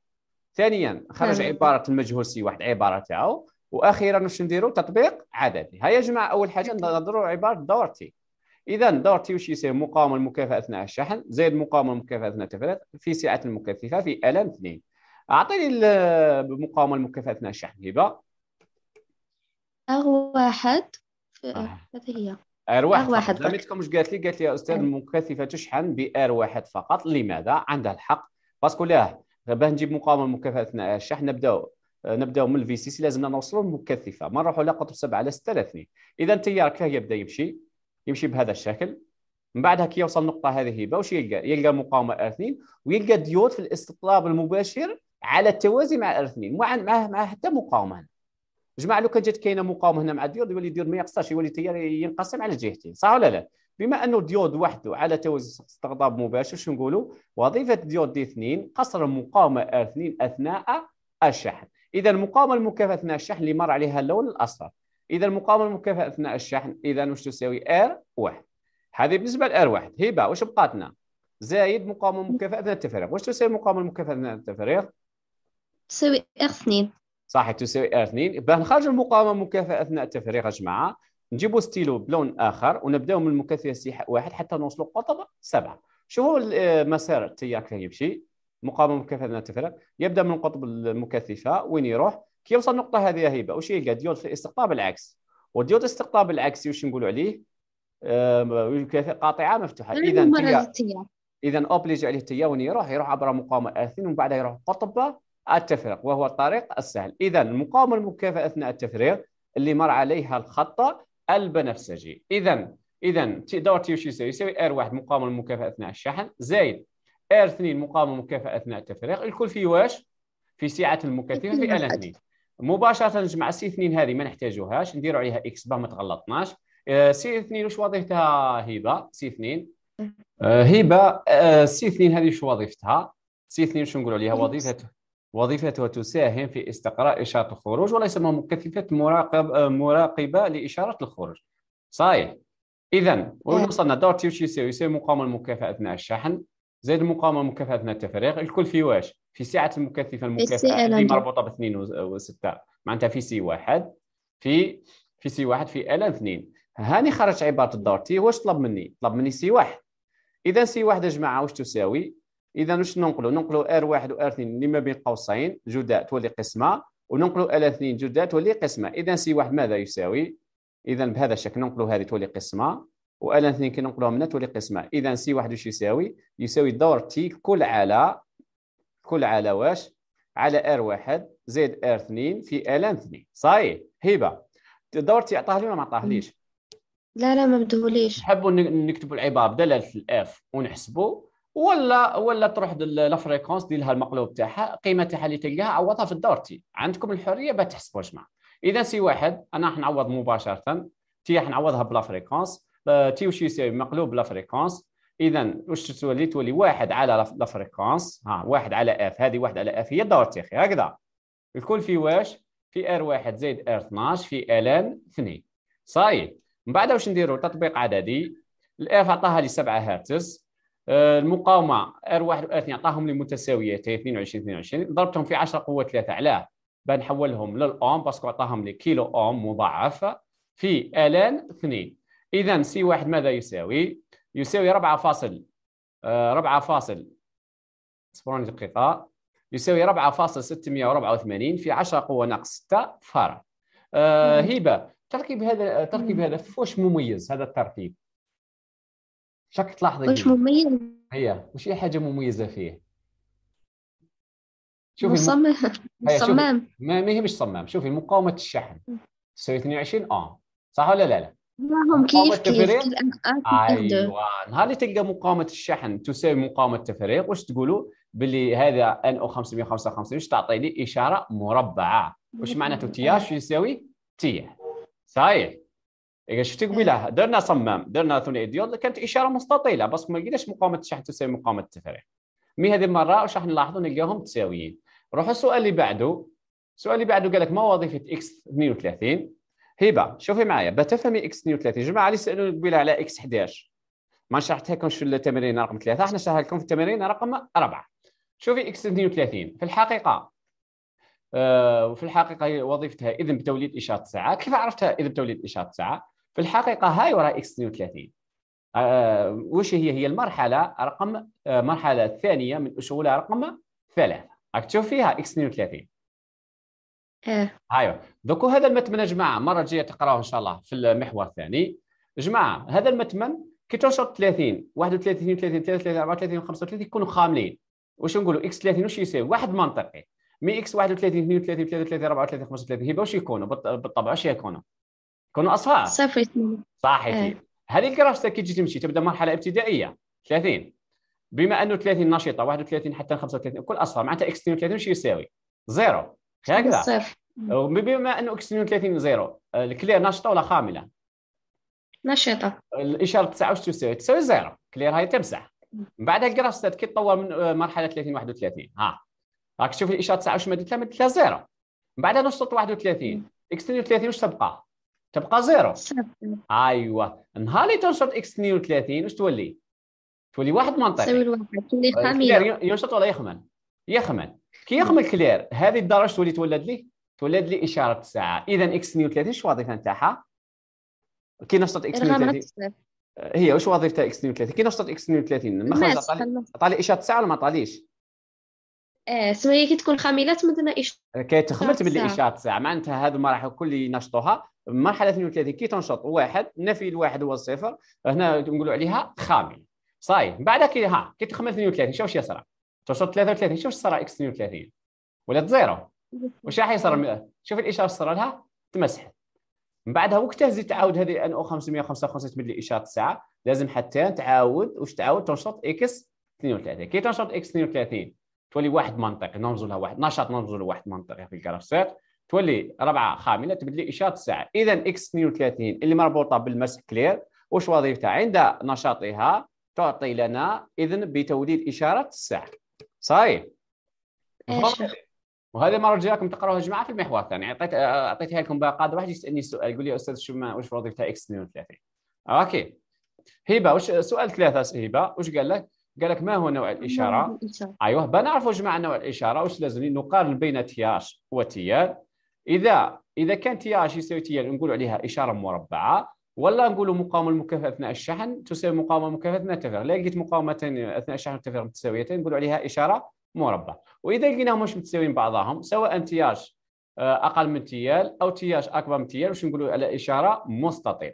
ثانيا خرج نعم. عباره المجهول سي واحد عباره تاعو واخيرا واش نديروا تطبيق عددي ها يا جماعه اول حاجه نهضروا عباره دورتي اذا دورتي واش يساوي مقاومه المكافاه اثناء الشحن زائد مقاومه المكافاه اثناء التفريغ في سعه المكثفه في ال 2 اعطيني المقاومه المكافاه اثناء الشحن هبه ار واحد آه. هذه هي ار واحد, واحد زميلتكم واش قالت لي قالت لي يا استاذ المكثفه تشحن بار واحد فقط لماذا عندها الحق باسكو لاه باه نجيب مقاومه المكافاه اثناء الشحن نبداو نبداو من الفي سي سي لازمنا نوصلوا للمكثفه ما نروحوا لا قطب 7 على 6 2 اذا التيار كيف يبدا يمشي يمشي بهذا الشكل من بعدها كي يوصل النقطه هذه با واش يلقى يلقى مقاومه ار 2 ويلقى ديود في الاستطلاب المباشر على التوازي مع ار 2 مع مع حتى مقاومه جماعه لو كان جات كاينه مقاومه هنا مع الديود يولي الديود ما يقصرش يولي التيار ينقسم على جهتين صح ولا لا بما انه الديود وحده على توازي استقطاب مباشر شنو نقولوا وظيفه ديود دي 2 قصر المقاومه ار 2 اثناء الشحن اذا المقاومه المكافاه اثناء الشحن اللي مر عليها اللون الاصفر اذا المقاومه المكافاه اثناء الشحن اذا واش تساوي ار واحد هذه بالنسبه لار واحد هبه واش بقاتنا زايد مقاومه مكافاه اثناء التفريغ واش تساوي مقاومه مكافاه اثناء التفريغ تساوي ار اثنين صحيح تساوي ار اثنين باه نخرج المقاومه مكافاه اثناء التفريغ يا جماعه نجيبوا ستيلو بلون اخر ونبداو من المكافاه واحد حتى نوصلوا قطب سبعه شوفوا المسار آه، التيار كيف يمشي مقاومه مكثفه ما تفرق يبدا من القطب المكثفه وين يروح كي يوصل النقطه هذه هيبه واش يلقى ديود في استقطاب العكس وديود استقطاب العكس واش نقولوا عليه آه قاطعه مفتوحه اذا اذا اوبليجي عليه تيا وين يروح يروح عبر مقاومه اثين ومن بعدها يروح قطب التفريق وهو الطريق السهل اذا المقاومه المكثفه اثناء التفريق اللي مر عليها الخط البنفسجي اذا اذا دور تي يساوي يساوي ار واحد مقاومه المكافاه اثناء الشحن زائد ار 2 مقاومه مكافاه اثناء التفريغ الكل في واش في سعه المكثفه في ال 2 مباشره نجمع سي 2 هذه ما نحتاجوهاش نديروا عليها اكس با ما تغلطناش آه، سي 2 واش وظيفتها هبه سي 2 آه، هبه آه، سي 2 هذه واش وظيفتها سي 2 واش نقولوا عليها وظيفتها وظيفتها تساهم في استقراء اشاره الخروج ولا يسمى مكثفه مراقب مراقبه لاشاره الخروج صحيح اذا إيه. وين وصلنا دور تي يساوي يساوي مقاومه المكافاه اثناء الشحن زائد المقاومه المكثفه اثناء التفريغ الكل في واش في سعه المكثفه المكافاه اللي مربوطه ب 2 و 6 معناتها في سي واحد في في سي واحد في ال 2 هاني خرجت عباره الدور تي واش طلب مني طلب مني سي واحد اذا سي واحد يا جماعه واش تساوي اذا واش ننقلوا ننقلوا ار واحد وار 2 اللي ما بين قوسين جداء تولي قسمه وننقلوا ال 2 جداء تولي قسمه اذا سي واحد ماذا يساوي اذا بهذا الشكل ننقلوا هذه تولي قسمه والان اثنين كنقولوهم من تولي قسمه اذا سي واحد واش يساوي يساوي دور تي كل على كل على واش على ار واحد زائد ار اثنين في الان اثنين صحيح هبه دور تي عطاه لي ولا ما عطاهليش لا لا ما مدهوليش نحبوا نكتبوا العباره بدلاله الاف ونحسبوا ولا ولا تروح لا فريكونس ديالها المقلوب تاعها قيمة تاعها اللي تلقاها عوضها في الدور تي عندكم الحريه باش تحسبوا جماعه اذا سي واحد انا راح نعوض مباشره تي راح نعوضها بلا فريكونس وش يساوي مقلوب لا فريكونس اذا واش تولي تولي واحد على لا فريكونس ها واحد على اف هذه واحد على اف هي الدور التاريخي هكذا الكل في واش في ار واحد زائد ار 12 في الان 2 صاي من بعد واش نديروا تطبيق عددي الاف عطاها لي 7 هرتز آه، المقاومه ار واحد و ار 2 عطاهم لي متساويتين 22 22 ضربتهم في 10 قوه 3 علاه بنحولهم للاوم باسكو عطاهم لي كيلو اوم مضاعف في الان 2 اذا سي واحد ماذا يساوي يساوي 4 فاصل 4 آه، فاصل اصبروني دقيقه يساوي 4.684 في 10 قوه ناقص 6 فارا آه، هبه تركيب هذا تركيب هذا واش مميز هذا التركيب شك تلاحظي واش مميز هي وش هي حاجه مميزه فيه شوفي مصمم صمام ما هي مش صمام شوفي مقاومه الشحن تساوي 22 اه صح ولا لا لا معهم كيف كيف آه، ايوه نهار اللي تلقى مقاومه الشحن تساوي مقاومه التفريغ واش تقولوا باللي هذا ان او 555 واش تعطيني اشاره مربعه واش معناته تي اش يساوي تي صحيح إذا شفت قبيله إيه. درنا صمام درنا ثنائي ديود كانت اشاره مستطيله بس ما لقيناش مقاومه الشحن تساوي مقاومه التفريغ مي هذه المره واش راح نلاحظوا نلقاهم متساويين روحوا السؤال اللي بعده السؤال اللي بعده قال لك ما وظيفه اكس 32 هبه شوفي معايا بتفهمي اكس 32 جماعه اللي سالوني قبيله على اكس 11 ما شرحت لكم شو التمرين رقم ثلاثه احنا شرحنا لكم في التمرين رقم اربعه شوفي اكس 32 في الحقيقه آه وفي الحقيقه وظيفتها اذا بتوليد اشاره ساعه كيف عرفتها اذا بتوليد اشاره ساعه في الحقيقه هاي وراء اكس 32 آه وش هي هي المرحله رقم آه مرحله ثانيه من اصول رقم ثلاثه راك تشوف فيها اكس 32 اه هايو دوكو هذا المتمن يا جماعه المره الجايه تقراوه ان شاء الله في المحور الثاني جماعه هذا المتمن كي تنشر 30 31 30 33 34 35 يكونوا خاملين واش نقولوا اكس 30 واش يساوي واحد منطقي مي اكس 31 32 33 34 35 هيبه واش يكونوا بالطبع واش يكونوا؟ يكونوا اصفار صافي صحيح إيه. هذه الكراسه كي تجي تمشي تبدا مرحله ابتدائيه 30 بما انه 30 نشطه 31 حتى 35 كل اصفار معناتها اكس 32 واش يساوي؟ زيرو هكذا بما انه اكس 32 زيرو الكلير ناشطه ولا خامله نشطه الاشاره 9 واش تساوي؟ تساوي زيرو كلير هاي تمسح من بعد الجراف ستات كي تطور من آه، مرحله 30 31 ها راك تشوف الاشاره 9 واش مادتها مادتها زيرو من بعد نشطت 31 اكس 32 واش تبقى؟ تبقى زيرو ايوا نهار اللي تنشط اكس 32 واش تولي؟ تولي واحد منطقي تولي خامله ينشط ولا يخمن؟ يخمن كي يخمل كلير هذه الدرجه تولي تولد لي تولد لي اشاره الساعه اذا اكس 32 شو الوظيفه نتاعها كي نشطت اكس 32 هي واش وظيفتها اكس 32 كي نشطت اكس 32 ما المخرج عطالي اشاره الساعه ولا ما اه سما هي كي تكون خامله تمدنا آه، اشاره تخملت من اشاره الساعه معناتها هذه المراحل كل ينشطوها المرحله 32 كي تنشط واحد نفي الواحد هو الصفر هنا نقولوا عليها خامل صاي بعد كي ها كي تخمل 32 شوف واش يصرى توصل 33 شوف اش صرا اكس 32 ولات زيرو واش راح يصير شوف الاشاره اش صرا لها تمسح من بعدها وقتها زيد تعاود هذه ان او 555 لي اشاره الساعه لازم حتى تعاود واش تعاود تنشط اكس 32 كي تنشط اكس 32 تولي واحد منطقي نرمزوا لها واحد نشاط نرمزوا لواحد واحد منطقي في سيت تولي ربعه خامله تبدل اشاره الساعه اذا اكس 32 اللي مربوطه بالمسح كلير واش وظيفتها عند نشاطها تعطي لنا اذن بتوليد اشاره الساعه صحيح وهذا ما رجعكم تقراوها جماعه في المحور الثاني اعطيت اعطيتها لكم قادر واحد يسالني سؤال يقول لي يا استاذ شو ما وش تاع اكس 32 اوكي هبه وش سؤال ثلاثه هبه وش قال لك؟ قال لك ما هو نوع الاشاره؟ ايوه بنعرفوا جماعه نوع الاشاره وش لازم نقارن بين تياش وتيال اذا اذا كان تياش يساوي تيال نقول عليها اشاره مربعه ولا نقولوا مقاومه المكافاه اثناء الشحن تساوي مقاومه المكافاه اثناء التفريغ، لا لقيت مقاومتين اثناء الشحن والتفريغ متساويتين نقولوا عليها اشاره مربع، واذا لقيناهم مش متساويين بعضهم سواء تياج آه، اقل من تيال او تياج اكبر من تيال واش نقولوا على اشاره مستطيل.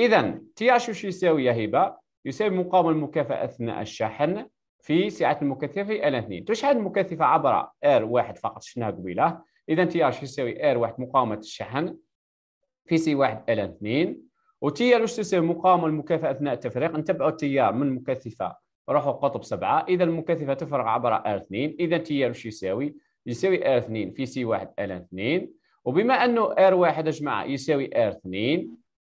اذا تياج واش يساوي يا هبه؟ يساوي مقاومه المكافاه اثناء الشحن في سعه المكثفه في 2 تشحن المكثفه عبر ار واحد فقط شفناها قبيله، اذا تياج يساوي ار واحد مقاومه الشحن في سي واحد ال 2 وتيار واش تساوي مقاومة المكافاه اثناء التفريق نتبعوا التيار من مكثفه روحوا قطب سبعه اذا المكثفه تفرغ عبر R2 اذا التيار واش يساوي يساوي R2 في C1 L2 وبما انه R1 يا جماعه يساوي R2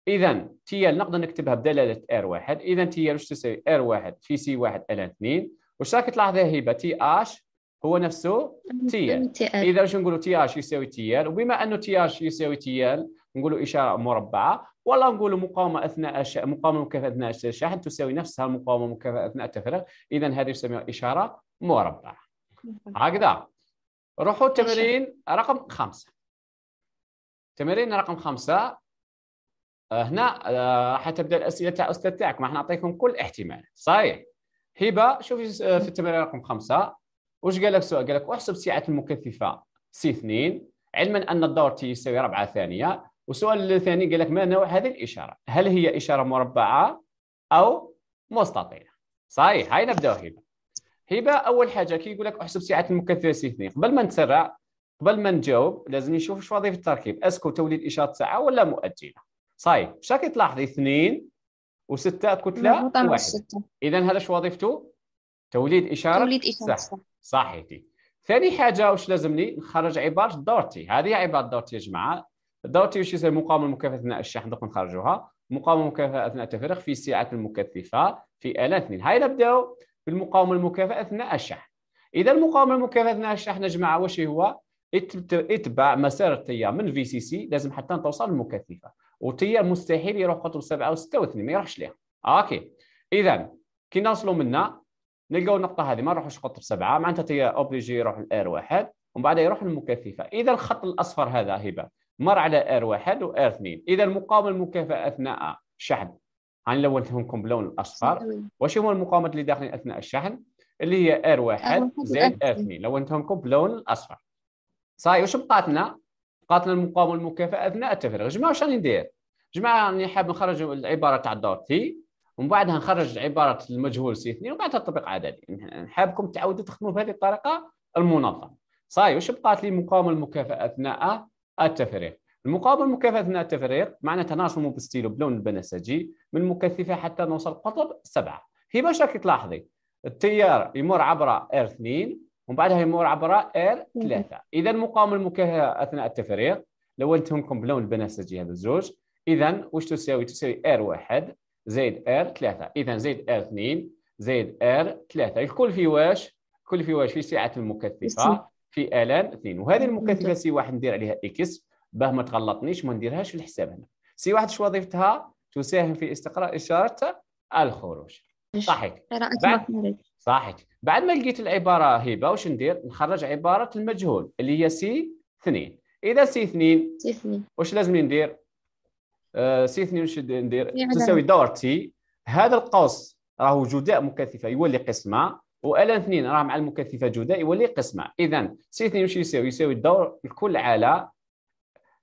اذا تيار نقدر نكتبها بدلاله R1 اذا تيار واش تساوي R1 في C1 L2 واش راك تلاحظ هبه تي اش هو نفسه تيال اذا واش نقولوا تي اش يساوي تيال وبما انه تي اش يساوي تيال نقولوا اشاره مربعه ولا نقول مقاومه اثناء الش... مقاومه مكافاه اثناء الشحن تساوي نفسها المقاومه مكافاه اثناء التفريغ اذا هذه تسمى اشاره مربعه هكذا روحوا التمرين رقم خمسه تمرين رقم خمسه آه، هنا راح آه، تبدا الاسئله تاع الاستاذ تاعك راح نعطيكم كل احتمال صحيح هبه شوفي آه، في التمرين رقم خمسه واش قال لك سؤال قال لك احسب سعه المكثفه سي 2 علما ان الدور تي يساوي ربعه ثانيه والسؤال الثاني قال لك ما نوع هذه الاشاره هل هي اشاره مربعه او مستطيله صحيح هاي نبداو هبه هبه اول حاجه كي يقول لك احسب سعه المكثف الاثنين قبل ما نتسرع قبل ما نجاوب لازم نشوف شو وظيفه التركيب اسكو توليد اشاره ساعه ولا مؤجله صحيح واش تلاحظي اثنين وستة كتلة واحد إذا هذا شو وظيفته؟ توليد إشارة توليد إشارة صحيح ثاني حاجة واش لازمني نخرج عبارة دورتي هذه عبارة دورتي يا جماعة الدوره التيوشيه هي مقاومه مكافاه اثناء الشحن دوك نخرجوها مقاومه مكافاه اثناء التفرغ في سعه المكثفه في الان اثنين هاي نبداو بالمقاومه المكافاه اثناء الشحن اذا المقاومه المكافاه اثناء الشحن يا جماعه واش هو اتبع مسار التيار من في سي سي لازم حتى توصل للمكثفه والتيار مستحيل يروح قطر 7 و واثنين ما يروحش ليها اوكي اذا كي نوصلوا منا نلقاو النقطه هذه ما نروحوش قطر 7 معناتها تيار اوبليجي يروح لآر واحد ومن بعد يروح للمكثفه اذا الخط الاصفر هذا هبه مر على ار واحد وار اثنين اذا المقاومه المكافاه اثناء الشحن غنلونهم لكم باللون الاصفر واش هما المقاومات اللي داخلين اثناء الشحن اللي هي ار واحد زائد ار اثنين لونتهم لكم باللون الاصفر صاي واش بقات لنا بقات لنا المقاومه المكافاه اثناء التفريغ جماعه واش راني ندير جماعه راني حاب نخرج العباره تاع الدور تي ومن بعدها نخرج عباره المجهول سي 2 ومن بعدها تطبيق عددي نحبكم تعاودوا تخدموا بهذه الطريقه المنظمه صاي واش بقات لي مقاومه المكافاه اثناء التفريق المقابل المكثفه اثناء التفريق معناتها نرسموا بستيلو بلون البنفسجي من مكثفه حتى نوصل قطب سبعه هي باش راكي تلاحظي التيار يمر عبر ار 2 ومن بعدها يمر عبر ار 3 اذا المقاومه المكثفه اثناء التفريق لو لكم بلون البنفسجي هذا الزوج اذا واش تساوي تساوي ار 1 زائد ار 3 اذا زائد ار 2 زائد ار 3 الكل في واش كل في واش في سعه المكثفه في الان 2 وهذه المكثفه سي واحد ندير عليها اكس باه ما تغلطنيش ما نديرهاش في الحساب هنا سي واحد شو وظيفتها تساهم في استقراء اشاره الخروج صحيح بعد صحيح بعد ما لقيت العباره هبه واش ندير نخرج عباره المجهول اللي هي سي 2 اذا سي 2 سي 2 واش لازم ندير آه، سي 2 واش ندير تساوي دور تي هذا القوس راهو جداء مكثفه يولي قسمه و والان 2 راه مع المكثفه جدائي ولي قسمه اذا سي 2 واش يساوي يساوي الدور الكل على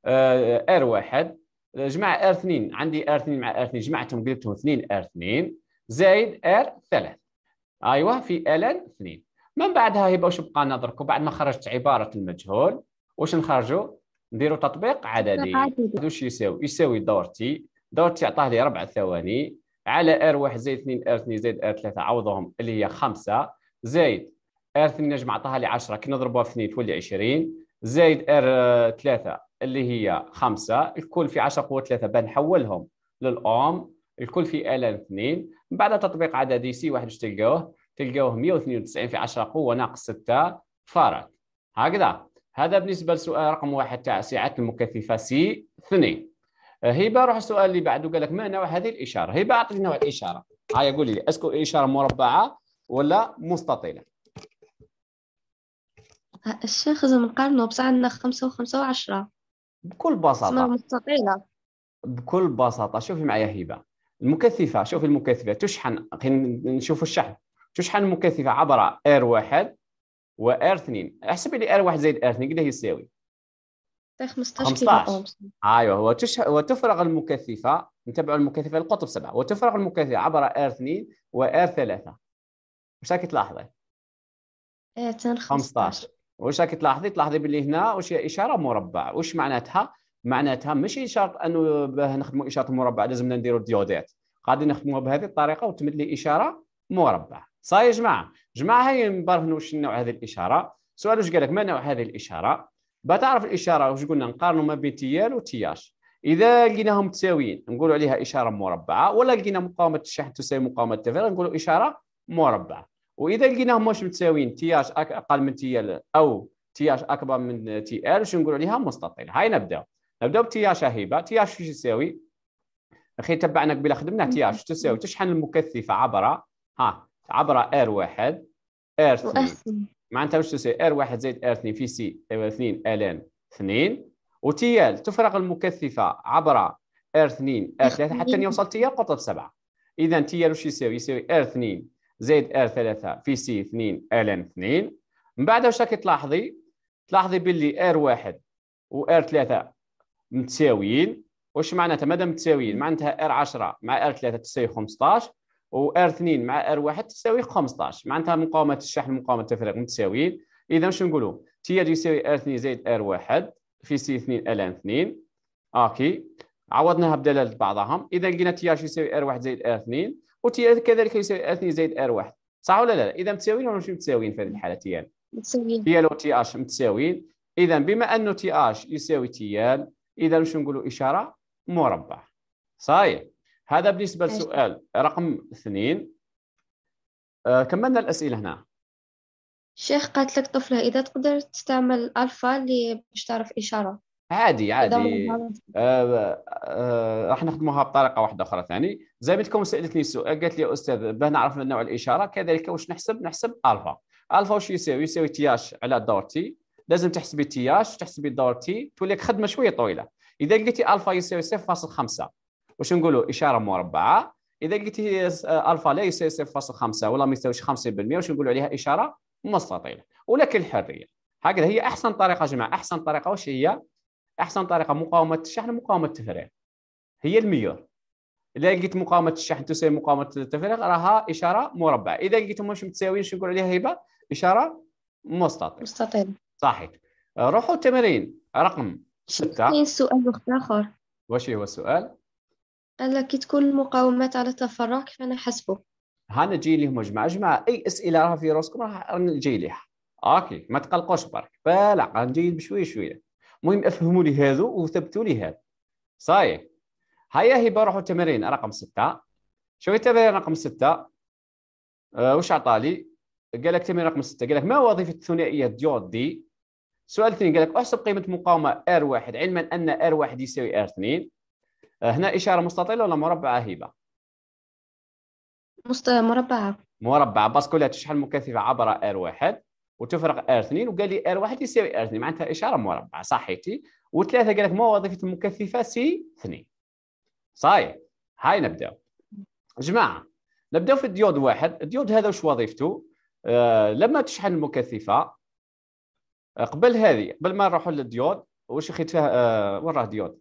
آه، ار واحد جمع ار 2 عندي ار 2 مع ار 2 جمعتهم قلتهم 2 ار 2 زائد ار 3 ايوه في لن 2 من بعدها هبه واش بقى نضركم بعد ما خرجت عباره المجهول واش نخرجوا نديروا تطبيق عددي واش يساوي يساوي دور تي دور تي عطاه لي ربع ثواني علي ار R1 زائد 2 ار 2 زايد ار R3 عوضهم اللي هي 5 زايد ار R2 نجم عطاها لي 10 كي نضربوها في 2 تولي 20 زايد ار R3 اللي هي 5 الكل في 10 قوة 3 بنحولهم للأوم الكل في ألان 2 من بعد تطبيق عددي سي واحد واش تلقاوه تلقاوه 192 في 10 قوة ناقص 6 فارد هكذا هذا بالنسبة لسؤال رقم واحد تاع سعة المكثفة سي 2 هبه آه، روح السؤال اللي بعده قال لك ما نوع هذه الاشاره هبه اعطيني نوع الاشاره ها قولي لي اسكو اشاره مربعه ولا مستطيله الشيخ لازم نقارنوا بصح عندنا خمسة وخمسة وعشرة بكل بساطة مستطيلة بكل بساطة شوفي معايا هبة المكثفة شوفي المكثفة تشحن نشوفوا الشحن تشحن المكثفة عبر ار واحد و ار اثنين احسبي لي ار واحد زائد ار اثنين قد يساوي إيه 15 ايوه وتش... وتفرغ المكثفه نتبعوا المكثفه القطب سبعه وتفرغ المكثفه عبر ار 2 ار 3 واش راكي تلاحظي؟ ايه 15 واش راكي تلاحظي؟ تلاحظي باللي هنا واش هي اشاره مربع واش معناتها؟ معناتها ماشي شرط انه باه نخدموا اشاره مربع لازمنا نديروا الديودات غادي نخدموها بهذه الطريقه وتمد لي اشاره مربع صاي يا جماعه جماعه هاي نبرهنوا واش نوع هذه الاشاره سؤال واش قال لك ما نوع هذه الاشاره بتعرف الاشاره واش قلنا نقارنوا ما بين تيال وتياش اذا لقيناهم متساويين نقولوا عليها اشاره مربعه ولا لقينا مقاومه الشحن تساوي مقاومه التفريغ نقولوا اشاره مربعه واذا لقيناهم مش متساويين تياش اقل من تيال او تياش اكبر من تي ال واش نقولوا عليها مستطيل هاي نبداو نبداو بتياش هبه تياش واش يساوي اخي تبعنا قبل خدمنا تياش تساوي تشحن المكثفه عبر ها عبر ار واحد ار اثنين معناتها واش تساوي ار واحد زائد ار اثنين في سي تساوي أيوة، اثنين الان اثنين وتيال تفرغ المكثفه عبر ار اثنين ار إيه، ثلاثه حتى إيه. يوصل تيال قطب سبعه اذا تيال واش يساوي يساوي ار اثنين زائد ار ثلاثه في سي اثنين الان اثنين من بعد واش راكي تلاحظي تلاحظي باللي ار واحد و ار ثلاثه متساويين واش معناتها مادام متساويين معناتها ار 10 مع ار 3 تساوي 15 و ار 2 مع ار 1 تساوي 15 معناتها مقاومة الشحن ومقاومة التفريغ متساويين إذا واش نقولوا تي يساوي ار 2 زايد ار R1 في سي 2 ال 2 اوكي عوضناها بدلالة بعضها إذا لقينا تي يساوي ار 1 زايد ار R2 وتي كذلك يساوي ار 2 زايد ار R1 صح ولا لا؟ إذا متساويين ولا مش متساويين في هذه الحاله تي ال متساويين تي وتي اش متساويين إذا بما أنه تي اش يساوي تي ال إذا واش نقولوا إشارة مربع صحيح هذا بالنسبه للسؤال رقم اثنين آه كملنا الاسئله هنا شيخ قالت لك طفله اذا تقدر تستعمل الفا اللي باش تعرف اشاره عادي عادي آه آه راح نخدموها بطريقه واحده اخرى ثاني زميلتكم سالتني سؤال قالت لي يا استاذ باه نعرف من نوع الاشاره كذلك واش نحسب نحسب الفا الفا واش يساوي يساوي تياش على دور تي لازم تحسبي تياش وتحسبي دور تي توليك خدمه شويه طويله اذا لقيتي الفا يساوي 0.5 واش نقولوا اشاره مربعه اذا لقيتي الفا لا يساوي 0.5 ولا ما يساويش 50% واش نقولوا عليها اشاره مستطيله ولكن الحريه هكذا هي احسن طريقه جماعه احسن طريقه واش هي احسن طريقه مقاومه الشحن مقاومه التفريغ هي الميور اذا لقيت مقاومه الشحن تساوي مقاومه التفريغ راها اشاره مربعه اذا لقيتهم مش متساويين نقول عليها هبه اشاره مستطيل مستطيل صحيح روحوا التمارين رقم 6 سؤال اخر واش هو السؤال هلا كي تكون المقاومات على التفرع كيف انا حسبه نجي لهم جماعه جماعه اي اسئله راها في راسكم راح نجي لها اوكي ما تقلقوش برك فلا غنجي بشويه شويه المهم افهموا لي هذو وثبتوا لي هذا صاي هيا هي روحوا التمارين رقم ستة شوفي التمارين رقم ستة أه واش عطالي قال لك تمرين رقم ستة قال لك ما وظيفه الثنائيه ديود دي سؤال ثاني قال لك احسب قيمه مقاومه ار واحد علما ان ار واحد يساوي ار اثنين هنا إشارة مستطيلة ولا مربعة هبة؟ مست... مربعة مربعة بس كلها تشحن مكثفة عبر R1 وتفرق R2 وقال لي R1 يساوي R2 معناتها إشارة مربعة صحيتي وثلاثة قال لك ما وظيفة المكثفة C2 صحيح هاي نبداو جماعة نبداو في الديود واحد الديود هذا وش وظيفته آه لما تشحن المكثفة قبل هذه قبل ما نروحوا للديود وش خيت فيها آه وين راه ديود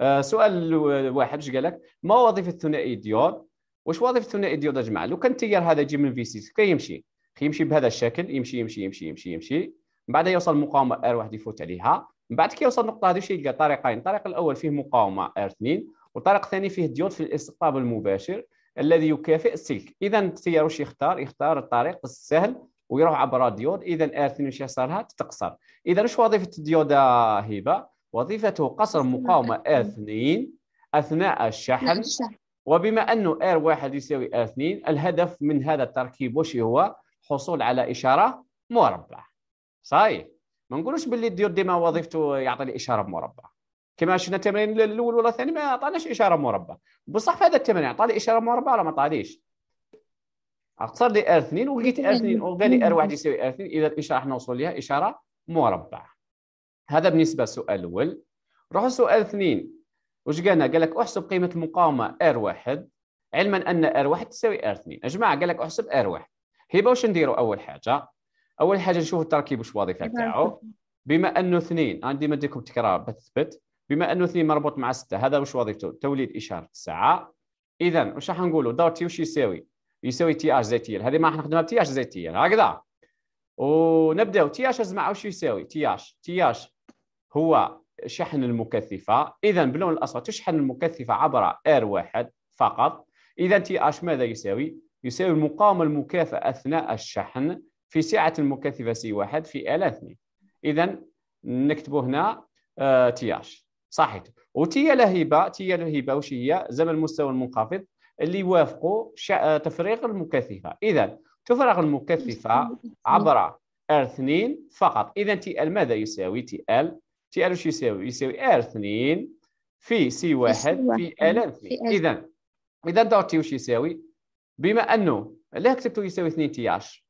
آه، سؤال واحد اش قال لك ما وظيفه الثنائي ديود واش وظيفه الثنائي ديود اجمع لو كان التيار هذا يجي من في 6 كيمشي كيمشي بهذا الشكل يمشي يمشي يمشي يمشي يمشي من بعد يوصل مقاومه ار واحد يفوت عليها من بعد كي يوصل النقطه هذه يلقى طريقين الطريق الاول فيه مقاومه ار 2 والطريق الثاني فيه ديود في الاستقطاب المباشر الذي يكافئ السلك اذا التيار واش يختار يختار الطريق السهل ويروح عبر ديود اذا ار 2 واش يحصلها تتقصر اذا واش وظيفه الديود هبه وظيفته قصر مقاومة R2 أثناء الشحن وبما أنه R1 يساوي R2 الهدف من هذا التركيب وش هو؟ حصول على إشارة مربع صحيح ما نقولوش باللي دير ديما وظيفته يعطي إشارة مربع كما شفنا التمرين الاول ولا الثاني ما عطاناش اشاره مربع بصح في هذا التمرين أعطى لي اشاره مربع ولا ما أعطاليش؟ أقصر لي ار2 ولقيت ار2 وقال لي ار1 يساوي r 2 اذا الاشاره راح نوصل لها اشاره مربع هذا بالنسبه للسؤال الاول نروحوا للسؤال اثنين واش قالنا قال لك احسب قيمه المقاومه R1 علما ان R1 تساوي R2 يا جماعه قال لك احسب R1 هي واش نديروا اول حاجه اول حاجه نشوفوا التركيب واش الوظيفه تاعو بما انه اثنين انا ديما نديكم تكرار بثبت بما انه اثنين مربوط مع سته هذا واش وظيفته توليد اشاره الساعه اذا واش راح نقولوا دور تي واش يساوي يساوي تي اش زي تي هذه ما راح نخدمها تي اش زي تي هكذا ونبداو تي اش اسمع واش يساوي تي اش تي اش هو شحن المكثفه اذا باللون الاصفر تشحن المكثفه عبر ار واحد فقط اذا تي اش ماذا يساوي يساوي المقاومه المكافئة اثناء الشحن في سعه المكثفه سي واحد في ال 2 اذا نكتبوا هنا آه، تي اش صحيح وتي لهيبه تي لهيبه واش هي زمن المستوى المنخفض اللي يوافقوا تفريغ المكثفه اذا تفرغ المكثفة عبر R 2 فقط إذا تي ال ماذا يساوي تي ال تي ال وش يساوي يساوي R 2 في سي واحد في ال 2 إذا إذا دور تي وش يساوي بما أنه لا كتبته يساوي 2 تي اش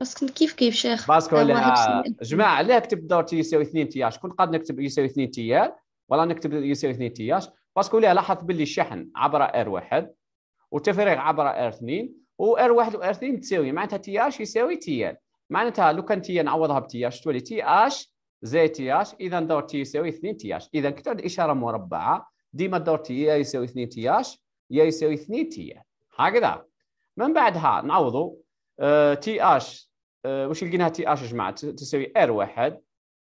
بس كنت كيف كيف شيخ باسكو لا جماعه لا كتب دور تي يساوي 2 تي اش كنت قد نكتب يساوي 2 تي ولا نكتب يساوي 2 تي اش باسكو لا لاحظت باللي الشحن عبر ار 1 والتفريغ عبر ار 2 و ار واحد و ار اثنين متساويين معناتها تي اش يساوي تي ال معناتها لو كان تي نعوضها بتي اش تولي تي اش زائد تي اش اذا دور تي يساوي 2 تي اش اذا كتبت الاشاره مربعه ديما دور تي يا يساوي 2 تي اش يا يساوي 2 تي ال هكذا من بعدها نعوضوا آه، تي اش آه، واش لقيناها تي اش يا جماعه تساوي ار واحد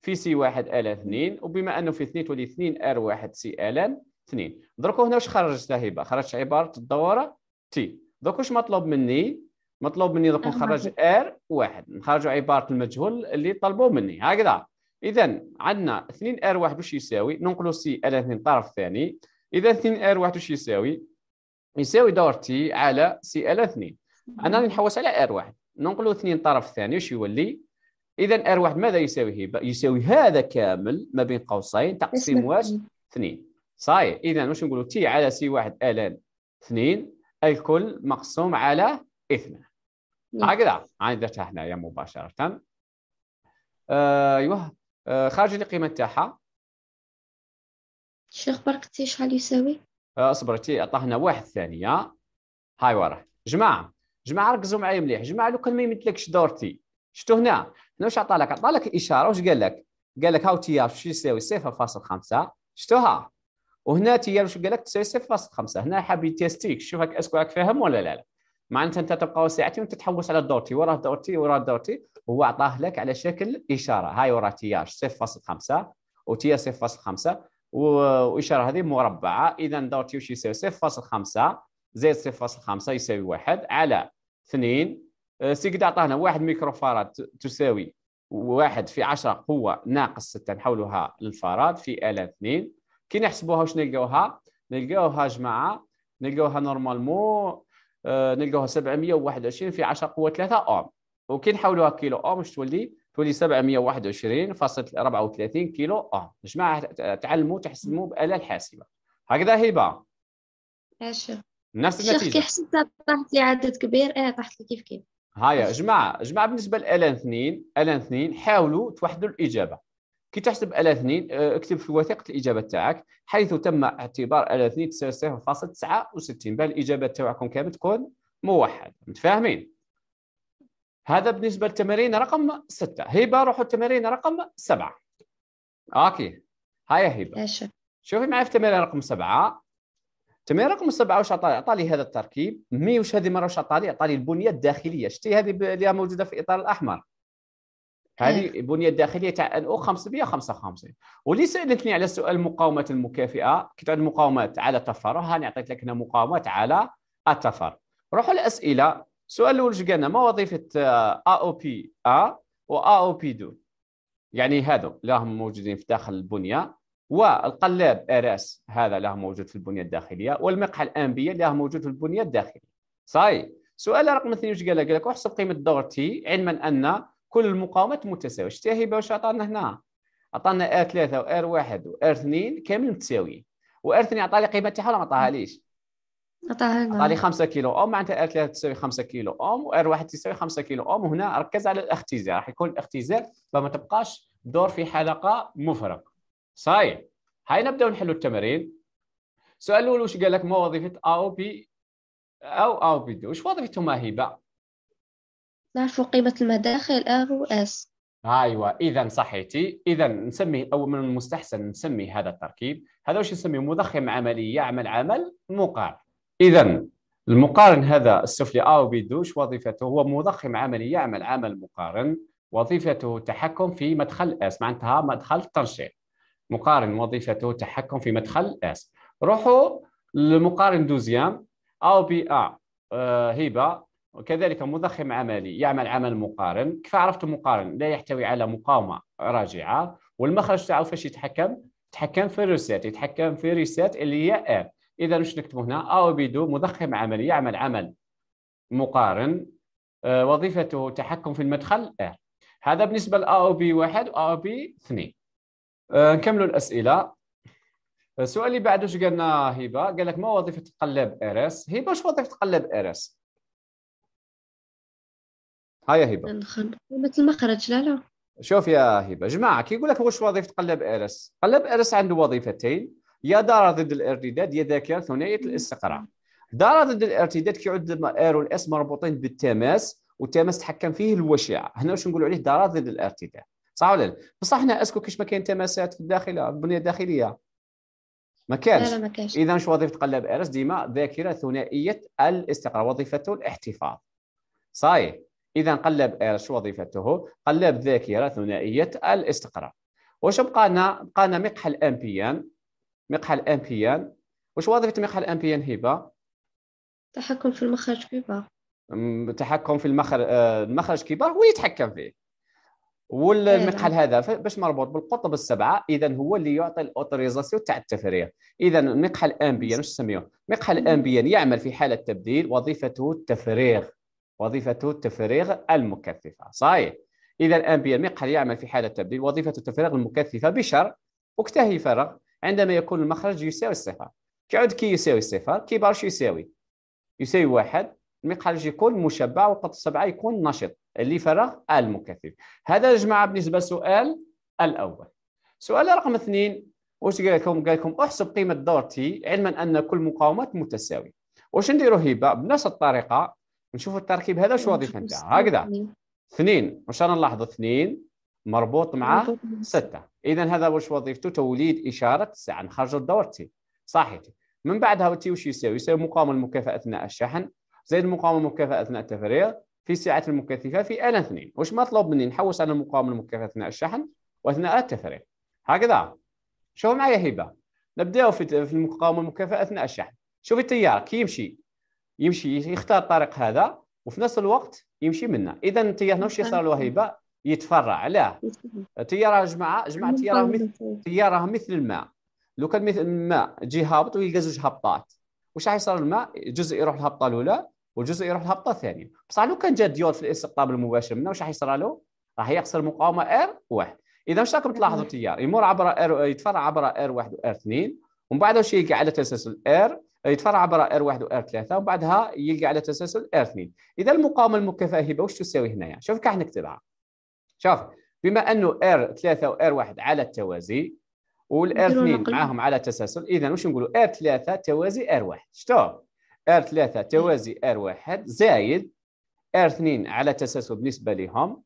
في سي واحد ال اثنين وبما انه في اثنين تولي اثنين ار واحد سي ال اثنين دركو هنا واش خرجت هبه خرجت عباره الدوره تي دوك واش مطلوب مني مطلوب مني دوك نخرج ار واحد نخرجوا عباره المجهول اللي طلبوا مني هكذا اذا عندنا 2 ار واحد واش يساوي ننقلوا سي على 2 طرف ثاني اذا 2 ار واحد واش يساوي يساوي دور تي على سي على 2 انا راني نحوس على ار واحد ننقلوا 2 طرف ثاني واش يولي اذا ار واحد ماذا يساوي يساوي هذا كامل ما بين قوسين تقسيم واش 2 صحيح اذا واش نقولوا تي على سي واحد الان 2 الكل مقسوم على اثنان هكذا عندتها هنايا مباشره آه، ايوه آه خارج القيمه تاعها شيخ بركتي شحال يساوي آه، اصبرتي إيه، عطاهنا واحد ثانيه هاي وراه جماعه جماعه ركزوا معايا مليح جماعه لو كان ما يمثلكش دورتي شفتوا هنا هنا واش عطالك عطالك اشاره واش قال لك قال لك هاو تي اف شو يساوي 0.5 شفتوها وهنا تي واش قال لك 99.5 هنا حاب يتيستيك شوف هاك اسكو راك فاهم ولا لا, لا. معناتها انت تبقى ساعتين وانت تحوس على الدورتي وراه دورتي وراه دورتي هو عطاه لك على شكل اشاره هاي وراه تيار 0.5 وتيار 0.5 واشاره هذه مربعه اذا دورتي وش يساوي 0.5 زائد 0.5 يساوي 1 على اثنين سيكد 1 ميكرو فاراد تساوي 1 في 10 قوه ناقص 6 نحولها للفاراد في الاف 2 كي نحسبوها واش نلقاوها نلقاوها جماعه نلقاوها نورمالمون آه، نلقاوها 721 في 10 قوه 3 اوم وكي نحولوها كيلو اوم واش تولي تولي 721.34 كيلو اوم جماعه تعلموا تحسبوا بالاله الحاسبه هكذا هبه اشوف نفس النتيجه كي حسبتها طاحت لي عدد كبير اه طاحت لي كيف كيف هيا جماعه جماعه بالنسبه لالان اثنين الان اثنين حاولوا توحدوا الاجابه كي تحسب ال2 آه، اكتب في وثيقه الاجابه تاعك حيث تم اعتبار ال2 0.69 بل الاجابه تاعكم كامل تكون موحد متفاهمين هذا بالنسبه للتمارين رقم 6 هبه روحوا التمارين رقم 7 اوكي هيا هبه شوفي معي في التمارين رقم 7 التمرين رقم 7 واش عطى عطى لي هذا التركيب مي واش هذه مره واش عطى لي عطى لي البنيه الداخليه شتي هذه اللي موجوده في الاطار الاحمر هذه البنيه إيه. الداخليه تاع ان او 555 واللي سالتني على سؤال المقاومات المكافئه كنت عندي مقاومات على التفرغ هاني عطيت لك هنا مقاومات على التفرع روحوا الاسئله السؤال الاول ايش ما وظيفه ا او بي ا و ا او بي دو يعني هذو لهم موجودين في داخل البنيه والقلاب اراس هذا له موجود في البنيه الداخليه والمقحى الانبيه اللي موجود في البنيه الداخليه صاي سؤال رقم اثنين ايش قال لك؟ قال لك احسب قيمه الدور تي علما ان كل المقاومات متساويه شتي هبه واش عطانا هنا عطانا ار 3 وار 1 وار 2 كاملين متساويين وار 2 عطى لي تاعها ولا ما عطاهاليش عطاها لي 5 كيلو اوم معناتها ار 3 تساوي 5 كيلو اوم وار 1 تساوي 5 كيلو اوم وهنا ركز على الاختزال راح يكون الاختزال فما تبقاش دور في حلقه مفرغ صحيح هاي نبداو نحلوا التمارين السؤال الاول واش قال لك ما وظيفه او بي او او بي دو واش وظيفتهم هبه نعرفوا قيمة المداخل R و S ايوه اذا صحيتي اذا نسميه او من المستحسن نسمي هذا التركيب هذا واش نسميه مضخم عملي يعمل عمل مقارن اذا المقارن هذا السفلي A و B دوش وظيفته هو مضخم عملي يعمل عمل مقارن وظيفته تحكم في مدخل S معناتها مدخل تنشيط مقارن وظيفته تحكم في مدخل S روحوا للمقارن دوزيام A و B A آه، آه، هبه وكذلك مضخم عملي يعمل عمل مقارن كيف عرفت مقارن لا يحتوي على مقاومه راجعه والمخرج تاعو فاش يتحكم يتحكم في الريسيت يتحكم في الريسيت اللي هي ار اذا واش نكتبوا هنا او بيدو مضخم عملي يعمل عمل مقارن آه، وظيفته تحكم في المدخل ار هذا بالنسبه او بي واحد واو بي اثنين آه، نكملوا الاسئله السؤال آه، اللي بعد واش قالنا هبه قال لك ما وظيفه تقلب ار اس هبه واش وظيفه تقلب ار اس ها يا هبه ما المخرج لا لا شوف يا هبه جماعه كيقول لك واش وظيفه قلب ارس قلب ارس عنده وظيفتين يا دار ضد الارتداد يا ذاكره ثنائيه الاستقراء دار ضد الارتداد كيعود ار والاس مربوطين بالتماس والتماس تحكم فيه الوشعه هنا واش نقولوا عليه دار ضد الارتداد صح ولا لا بصح هنا اسكو كاش ما كاين تماسات في الداخل البنيه الداخليه ما كانش لا لا ما اذا واش وظيفه قلب ارس ديما ذاكره ثنائيه الاستقراء وظيفته الاحتفاظ صحيح اذا قلب شو وظيفته قلب ذاكره ثنائيه الاستقرار واش بقى لنا بقى لنا مقحل امبيان مقحل امبيان واش وظيفه مقحل امبيان هبه تحكم في المخرج كبار تحكم في المخرج آه، المخرج كبار هو يتحكم فيه والمقحل إيه، نعم. هذا باش مربوط بالقطب السبعه اذا هو اللي يعطي الاوتوريزاسيون تاع التفريغ اذا المقحل امبيان واش نسميوه مقحل امبيان يعمل في حاله تبديل وظيفته التفريغ وظيفته التفريغ المكثفة صحيح إذا الآن بالمقهى يعمل في حالة تبديل وظيفة التفريغ المكثفة بشرط وقتها يفرغ عندما يكون المخرج يساوي الصفر كعود كي يساوي الصفر كي برش يساوي يساوي واحد المقحل يكون مشبع وقط السبعة يكون نشط اللي فرغ المكثف هذا يا جماعة بالنسبة للسؤال الأول سؤال رقم اثنين واش قال لكم قال لكم احسب قيمة دور تي علما أن كل مقاومات متساوية واش نديروا هبة بنفس الطريقة نشوفوا التركيب هذا واش الوظيفه نتاعو هكذا اثنين واش انا نلاحظ اثنين مربوط مع ستة اذا هذا واش وظيفته توليد اشاره الساعه نخرج الدور تي صحيح من بعدها تي واش يساوي يساوي مقام المكافاه اثناء الشحن زائد مقام المكافاه اثناء التفريغ في ساعة المكثفه في ال اثنين واش مطلوب مني نحوس على مقام المكافاه اثناء الشحن واثناء التفريغ هكذا شوفوا معايا هبه نبداو في المقام المكافاه اثناء الشحن شوفي التيار كي يمشي يمشي يختار الطريق هذا وفي نفس الوقت يمشي منا اذا التيار هنا واش يصرى هبه يتفرع علاه التيار جماعه جماعه التيار مثل التيار مثل الماء لو كان مثل الماء جي هابط ويلقى زوج هبطات واش راح يصير الماء جزء يروح الهبطه الاولى وجزء يروح الهبطه الثانيه بصح لو كان جا ديول في الاستقطاب المباشر منا واش راح يصير له راح يخسر مقاومه ار واحد اذا واش راكم تلاحظوا التيار يمر عبر ار يتفرع عبر ار واحد وار اثنين ومن بعد واش يلقى على تسلسل ار يتفرع عبر ار 1 وار 3 وبعدها يلقى على تسلسل ار 2 اذا المقاومه المكافاه واش تساوي هنايا يعني؟ شوف كاع نكتبها شوف بما انه ار 3 وار 1 على التوازي والار 2 معاهم على تسلسل اذا واش نقولوا ار 3 توازي ار 1 شتو ار 3 توازي ار 1 زايد ار 2 على تسلسل بالنسبه لهم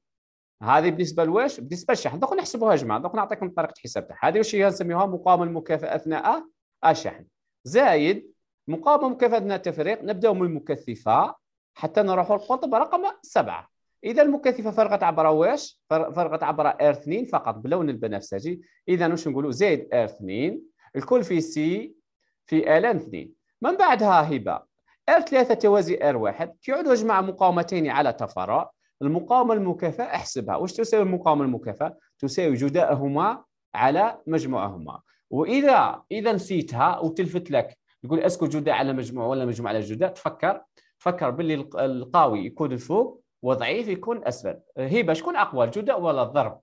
هذه بالنسبه لواش بالنسبه للشحن دوك نحسبوها جماعه دوك نعطيكم طريقه الحساب تاعها هذه واش هي نسميوها مقاومه المكافاه اثناء الشحن زايد المقاومه مكثفه التفريق نبداو من المكثفه حتى نروحوا للقطب رقم سبعه اذا المكثفه فرغت عبر واش فرغت عبر ار 2 فقط بلون البنفسجي اذا واش نقولوا زائد ار 2 الكل في سي في ال 2 من بعدها هبه ار 3 توازي ار 1 كيعودوا جمع مقاومتين على تفرع المقاومه المكافاه احسبها واش تساوي المقاومه المكافاه تساوي جداءهما على مجموعهما واذا اذا نسيتها وتلفت لك يقول اسكو جداء على مجموع ولا مجموع على جداء تفكر تفكر باللي القوي يكون فوق وضعيف يكون اسفل هبه شكون اقوى الجداء ولا الضرب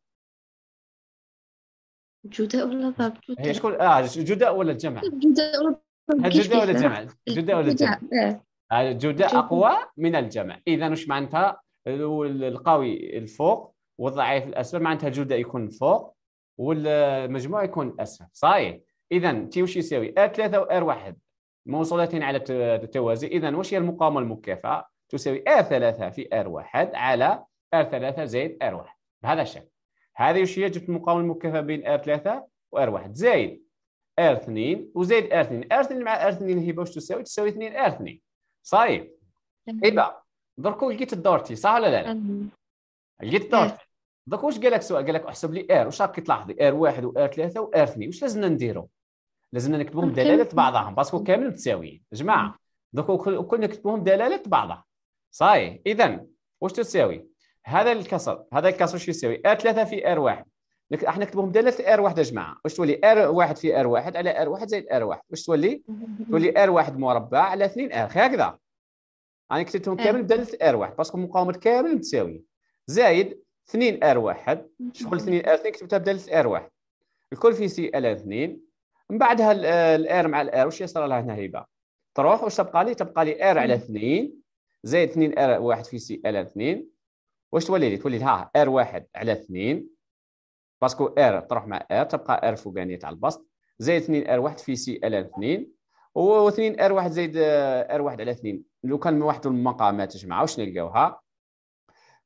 جودة ولا ضرب هي شكون اه جودة ولا الجمع جودة ولا الجداء ولا الجمع الجداء ولا الجمع الجداء آه. آه، اقوى من الجمع اذا واش معناتها القوي الفوق والضعيف الاسفل معناتها الجداء يكون فوق والمجموع يكون اسفل صحيح اذا تي واش يساوي ار آه، 3 وار 1 موصولتين على التوازي اذا واش هي المقاومه المكافاه تساوي ار 3 في ار 1 علي ار R3 زايد ار R1 بهذا الشكل هذه واش هي جبت المقاومه المكافاه بين ار 3 و 1 زايد ار R2 وزايد ار 2 ار R2 مع ار 2 هي واش تساوي تساوي 2 ار 2 صايب ايبا دركو لقيت الدورتي صح ولا لا لقيت الدورتي درك واش قال لك سؤال قال لك احسب لي ار واش راك تلاحظي ار 1 و 3 و 2 واش لازمنا نديرو لازمنا نكتبهم دلالة بعضهم باسكو كامل متساويين جماعة دوك الكل نكتبهم دلالة بعضها صاي إذا واش تساوي هذا الكسر هذا الكسر واش يساوي ار 3 في ار 1 احنا نكتبهم دلالة ار 1 يا جماعة واش تولي ار 1 في ار 1 على ار 1 زائد ار 1 واش تولي تولي ار 1 مربع على 2 ار هكذا انا كتبتهم آه. كامل بدلت ار 1 باسكو مقاومه كامل متساويه زايد 2 ار 1 شغل 2 ار 2 كتبتها بدلت ار 1 الكل في سي ال 2 من بعدها الاير مع الاير واش يصير لها هنا هبه تروح واش تبقى لي تبقى لي ار على 2 زائد 2 ار واحد في سي على 2 واش تولي لي تولي لها ار واحد على 2 باسكو ار تروح مع ار تبقى ار فوقانيه تاع البسط زائد 2 ار واحد في سي على 2 و 2 ار واحد زائد ار واحد على 2 لو كان من واحد المقامات جماعه واش نلقاوها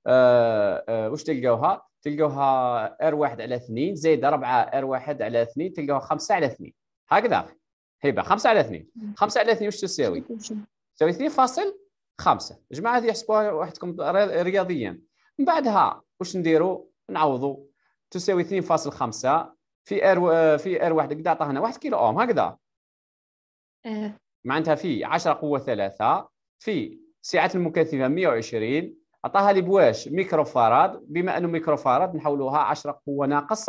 آه آه واش تلقاوها تلقوها ار 1 على 2 زائد 4 ار 1 على 2 تلقاها 5 على 2 هكذا هبه 5 على 2 5 على 2 واش تساوي؟ تساوي 2 فاصل 5 جماعه هذه حسبوها وحدكم رياضيا من بعدها واش نديروا؟ نعوضوا تساوي 2 فاصل 5 في ار في ار واحد قد عطاهنا 1 كيلو اوم هكذا اه معناتها في 10 قوه 3 في سعه المكثفه 120 عطاها لي بواش ميكروفاراد بما انه ميكروفاراد نحولوها 10 قوه ناقص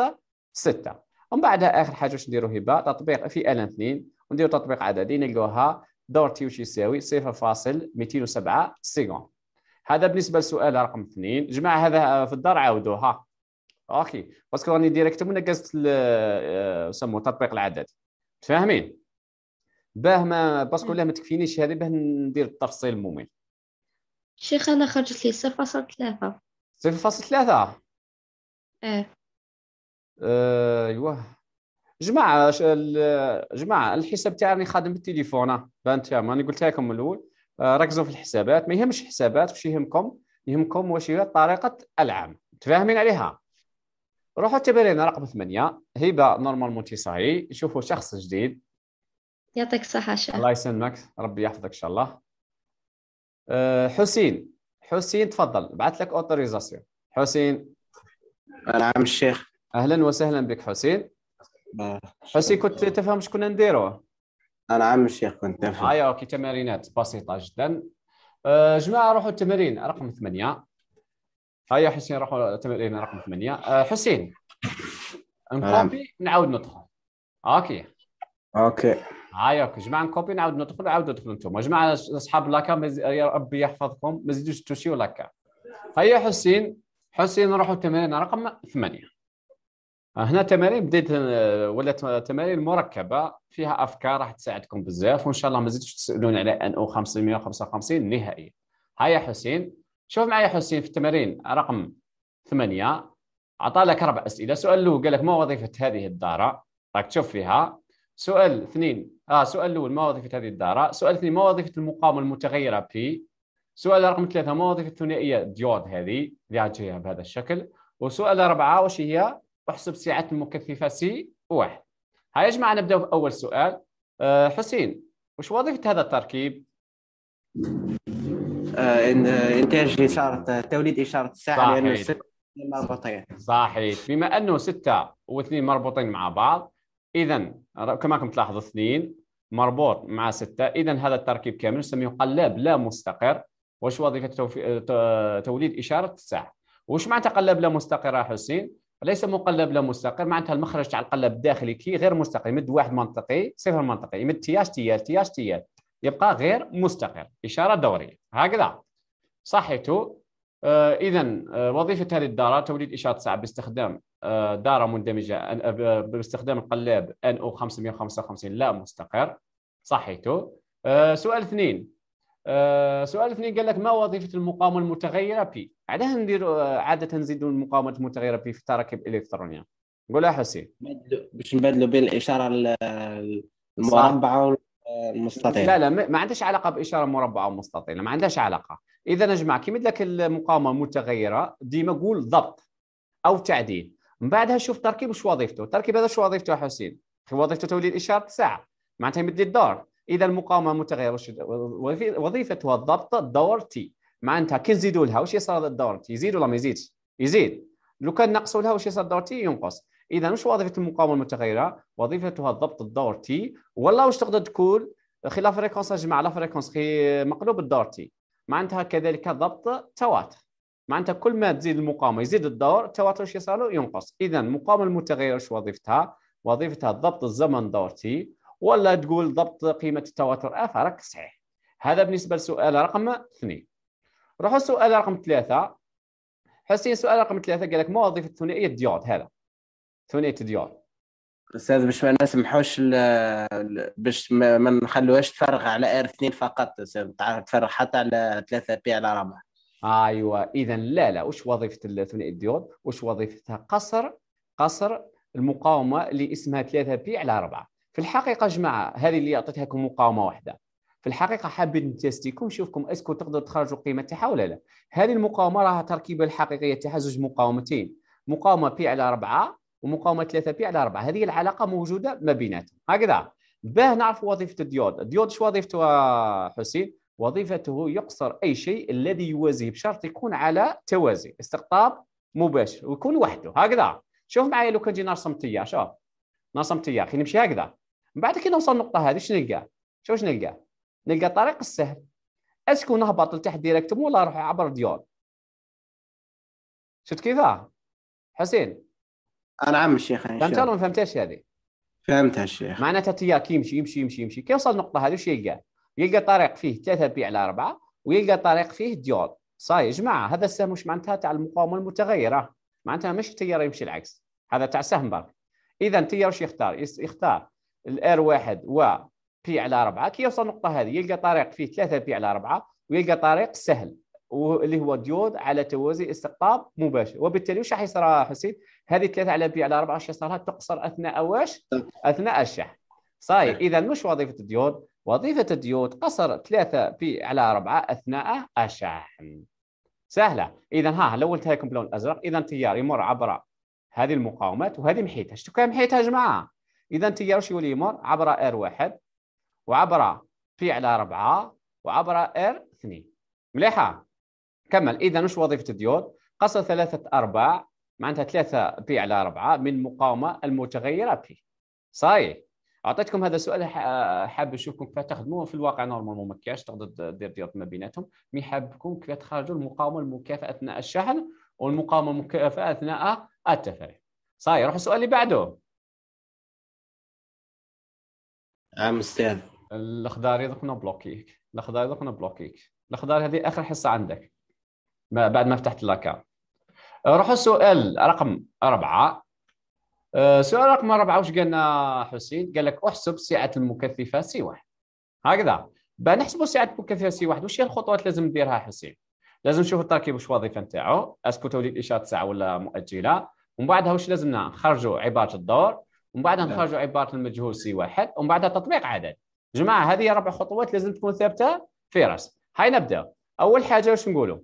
6 ومن بعدها اخر حاجه واش نديرو هبه تطبيق في ال 2 ونديرو تطبيق عددي نلقاوها دور تي واش يساوي 0.207 سيكون هذا بالنسبه للسؤال رقم 2 جمع هذا في الدار عاودوها اوكي باسكو راني ديريكت من آه، نقزت سمو تطبيق العدد فاهمين باه ما باسكو لا ما تكفينيش هذه باه ندير التفصيل الممل شيخ أنا خرجت لي صفر فاصل ثلاثة صفر فاصل ثلاثة إيه آه، ايوا جماعة جماعة الحساب تاعي راني خادم بالتليفون بانت راني قلت لكم من الأول آه، ركزوا في الحسابات ما يهمش الحسابات واش يهمكم يهمكم واش هي طريقة العام متفاهمين عليها روحوا التمرين رقم ثمانية هبة نورمالمون صحي شوفوا شخص جديد يعطيك الصحة الله يسلمك ربي يحفظك إن شاء الله آه، حسين حسين تفضل بعث لك اوتوريزاسيون حسين نعم الشيخ اهلا وسهلا بك حسين آه، حسين كنت تفهم شكون كنا نديرو نعم الشيخ كنت نفهم هاي آه، اوكي تمارينات بسيطه جدا جماعه روحوا التمارين رقم ثمانية هيا حسين روحوا التمارين رقم ثمانية حسين نكوبي نعم. نعاود ندخل اوكي اوكي هايك جماعه كوبي نعاود ندخل عاود ندخل انتم جماعه اصحاب لاكا يا ربي يحفظكم ما تزيدوش توشيو لاكا هيا حسين حسين نروحوا تمارين رقم ثمانيه آه، هنا تمارين بديت آه، ولات تمارين مركبه فيها افكار راح تساعدكم بزاف وان شاء الله ما زدتش تسالون على ان او 555 نهائيا هيا حسين شوف معايا حسين في التمارين رقم ثمانية عطى لك اربع اسئله سؤال له قال لك ما وظيفه هذه الداره راك تشوف فيها سؤال اثنين اه السؤال الاول ما وظيفه هذه الداره سؤال اثنين ما وظيفه المقاومه المتغيره بي سؤال رقم ثلاثه ما وظيفه الثنائيه ديود هذه اللي جايه بهذا الشكل وسؤال اربعه واش هي احسب سعه المكثفه سي واحد ها يا جماعه نبداو باول سؤال أه حسين واش وظيفه هذا التركيب آه، انتاج اشاره توليد اشاره الساعه لانه سته مربوطين صحيح بما انه سته واثنين مربوطين مع بعض اذا كما تلاحظ اثنين مربوط مع ستة إذا هذا التركيب كامل نسميه قلاب لا مستقر واش وظيفة توليد إشارة الساعة واش معناتها قلاب لا مستقر يا حسين ليس مقلب لا مستقر معناتها المخرج تاع القلاب الداخلي كي غير مستقر يمد واحد منطقي صفر منطقي يمد تياس تياس تياس تياس يبقى غير مستقر إشارة دورية هكذا صحيته آه إذا آه وظيفة هذه الدارة توليد إشارة الساعة باستخدام آه، دارة مندمجة آه، باستخدام القلاب NO 555 لا مستقر صحيته آه، سؤال اثنين سؤال اثنين قال لك ما وظيفة المقاومة المتغيرة بي علاه ندير عادة نزيدوا المقاومة المتغيرة بي في التراكيب الإلكترونية قولها حسين باش نبدلوا بين الإشارة المربعة والمستطيلة لا لا ما عندهاش علاقة بإشارة مربعة ومستطيلة ما عندهاش علاقة إذا نجمع كي لك المقاومة المتغيرة ديما قول ضبط أو تعديل من بعدها شوف التركيب وش وظيفته التركيب هذا شو وظيفته يا حسين وظيفته توليد اشاره ساعه معناتها يمد لي الدور اذا المقاومه متغيره وظيفتها ضبط الدور تي معناتها كي نزيدوا لها واش يصير هذا الدور تي يزيد ولا ما يزيدش يزيد لو كان نقصوا لها واش يصير الدور تي ينقص اذا واش وظيفه المقاومه المتغيره وظيفتها ضبط الدور تي ولا واش تقدر تقول خلاف فريكونس جمع لا فريكونس مقلوب الدور تي معناتها كذلك ضبط تواتر معناتها كل ما تزيد المقاومه يزيد الدور التوتر ايش يصير له ينقص اذا المقاومه المتغيره ايش وظيفتها وظيفتها ضبط الزمن دور تي ولا تقول ضبط قيمه التوتر اف راك صحيح هذا بالنسبه لسؤال رقم اثنين نروحوا لسؤال رقم ثلاثه حسين سؤال رقم ثلاثه قال لك ما وظيفه ثنائيه الديود هذا ثنائيه الديود استاذ باش ما نسمحوش باش ما نخلوهاش تفرغ على ار 2 فقط استاذ تفرغ حتى على 3 بي على رابعه ايوه اذا لا لا وش وظيفه الثنائي الديود وش وظيفتها قصر قصر المقاومه اللي اسمها 3 بي على 4 في الحقيقه جماعه هذه اللي لكم مقاومه واحده في الحقيقه حابين نتيستيكم نشوفكم اسكو تقدروا تخرجوا القيمه تاعها ولا لا هذه المقاومه راها تركيبه الحقيقيه تاعها زوج مقاومتين مقاومه بي على 4 ومقاومه 3 بي على 4 هذه العلاقه موجوده ما بيناتهم هكذا باه نعرف وظيفه الديود الديود شو وظيفته حسين وظيفته يقصر أي شيء الذي يوازيه بشرط يكون على توازي استقطاب مباشر ويكون وحده هكذا شوف معايا لو كان جينا نرسم تيار شوف نرسم تيار خلينا نمشي هكذا من بعد كي نوصل النقطة هذه شنو نلقى؟ شوف شنو نلقى؟ نلقى الطريق السهل اسكو نهبط لتحت ديريكتوم ولا نروح عبر ديول شفت كيف حسين نعم الشيخ فهمت ولا ما فهمتهاش هذه؟ فهمتها الشيخ معناتها التيار كي يمشي يمشي يمشي يمشي كي يوصل النقطة هذه وش يلقى؟ يلقى طريق فيه 3 بي على 4 ويلقى طريق فيه ديود صاي يا جماعه هذا السهم مش معناتها تاع المقاومه المتغيره معناتها مش التيار يمشي العكس هذا تاع سهم برك اذا التيار واش يختار يختار الار واحد و بي على 4 كي يوصل النقطه هذه يلقى طريق فيه 3 بي على 4 ويلقى طريق سهل واللي هو ديود على توازي استقطاب مباشر وبالتالي واش راح يصير حسين هذه 3 على بي على 4 واش يصيرها تقصر اثناء واش طيب. اثناء الشحن صاي طيب. اذا مش وظيفه الديود وظيفة الديود قصر ثلاثة بي على أربعة أثناء الشحن سهلة إذا ها لو قلتها لكم باللون الأزرق إذا تيار يمر عبر هذه المقاومات وهذه محيتها شتو كان محيتها يا جماعة إذا تيار واش يولي يمر عبر إر واحد وعبر بي على أربعة وعبر إر اثنين مليحة كمل إذا وش وظيفة الديود قصر ثلاثة أرباع معناتها ثلاثة بي على أربعة من مقاومة المتغيرة بي صحيح اعطيتكم هذا السؤال حاب نشوفكم كيفاش تخدموه في الواقع نورمالمون ما كاش تقدر دير ديال ما بيناتهم مي حابكم كيفاش تخرجوا المقاومه المكافاه اثناء الشحن والمقاومه المكافاه اثناء التفريغ صاير روح السؤال اللي بعده عام استاذ الخضار يضقنا بلوكيك الخضار يضقنا بلوكيك الخضار هذه اخر حصه عندك ما بعد ما فتحت لاكا روحوا السؤال رقم أربعة السؤال آه، رقم أربعة وش قالنا حسين؟ قال لك احسب سعة المكثفة سي واحد هكذا بنحسبوا سعة المكثفة سي واحد وش هي الخطوات اللي لازم نديرها حسين؟ لازم نشوف التركيب وش الوظيفة نتاعو اسكو توليد إشارة ساعة ولا مؤجلة ومن بعدها وش لازمنا نخرجوا عبارة الدور ومن بعدها نعم. نخرجوا عبارة المجهول سي واحد ومن بعدها تطبيق عدد جماعة هذه أربع خطوات لازم تكون ثابتة في راس هاي نبدأ أول حاجة وش نقولوا؟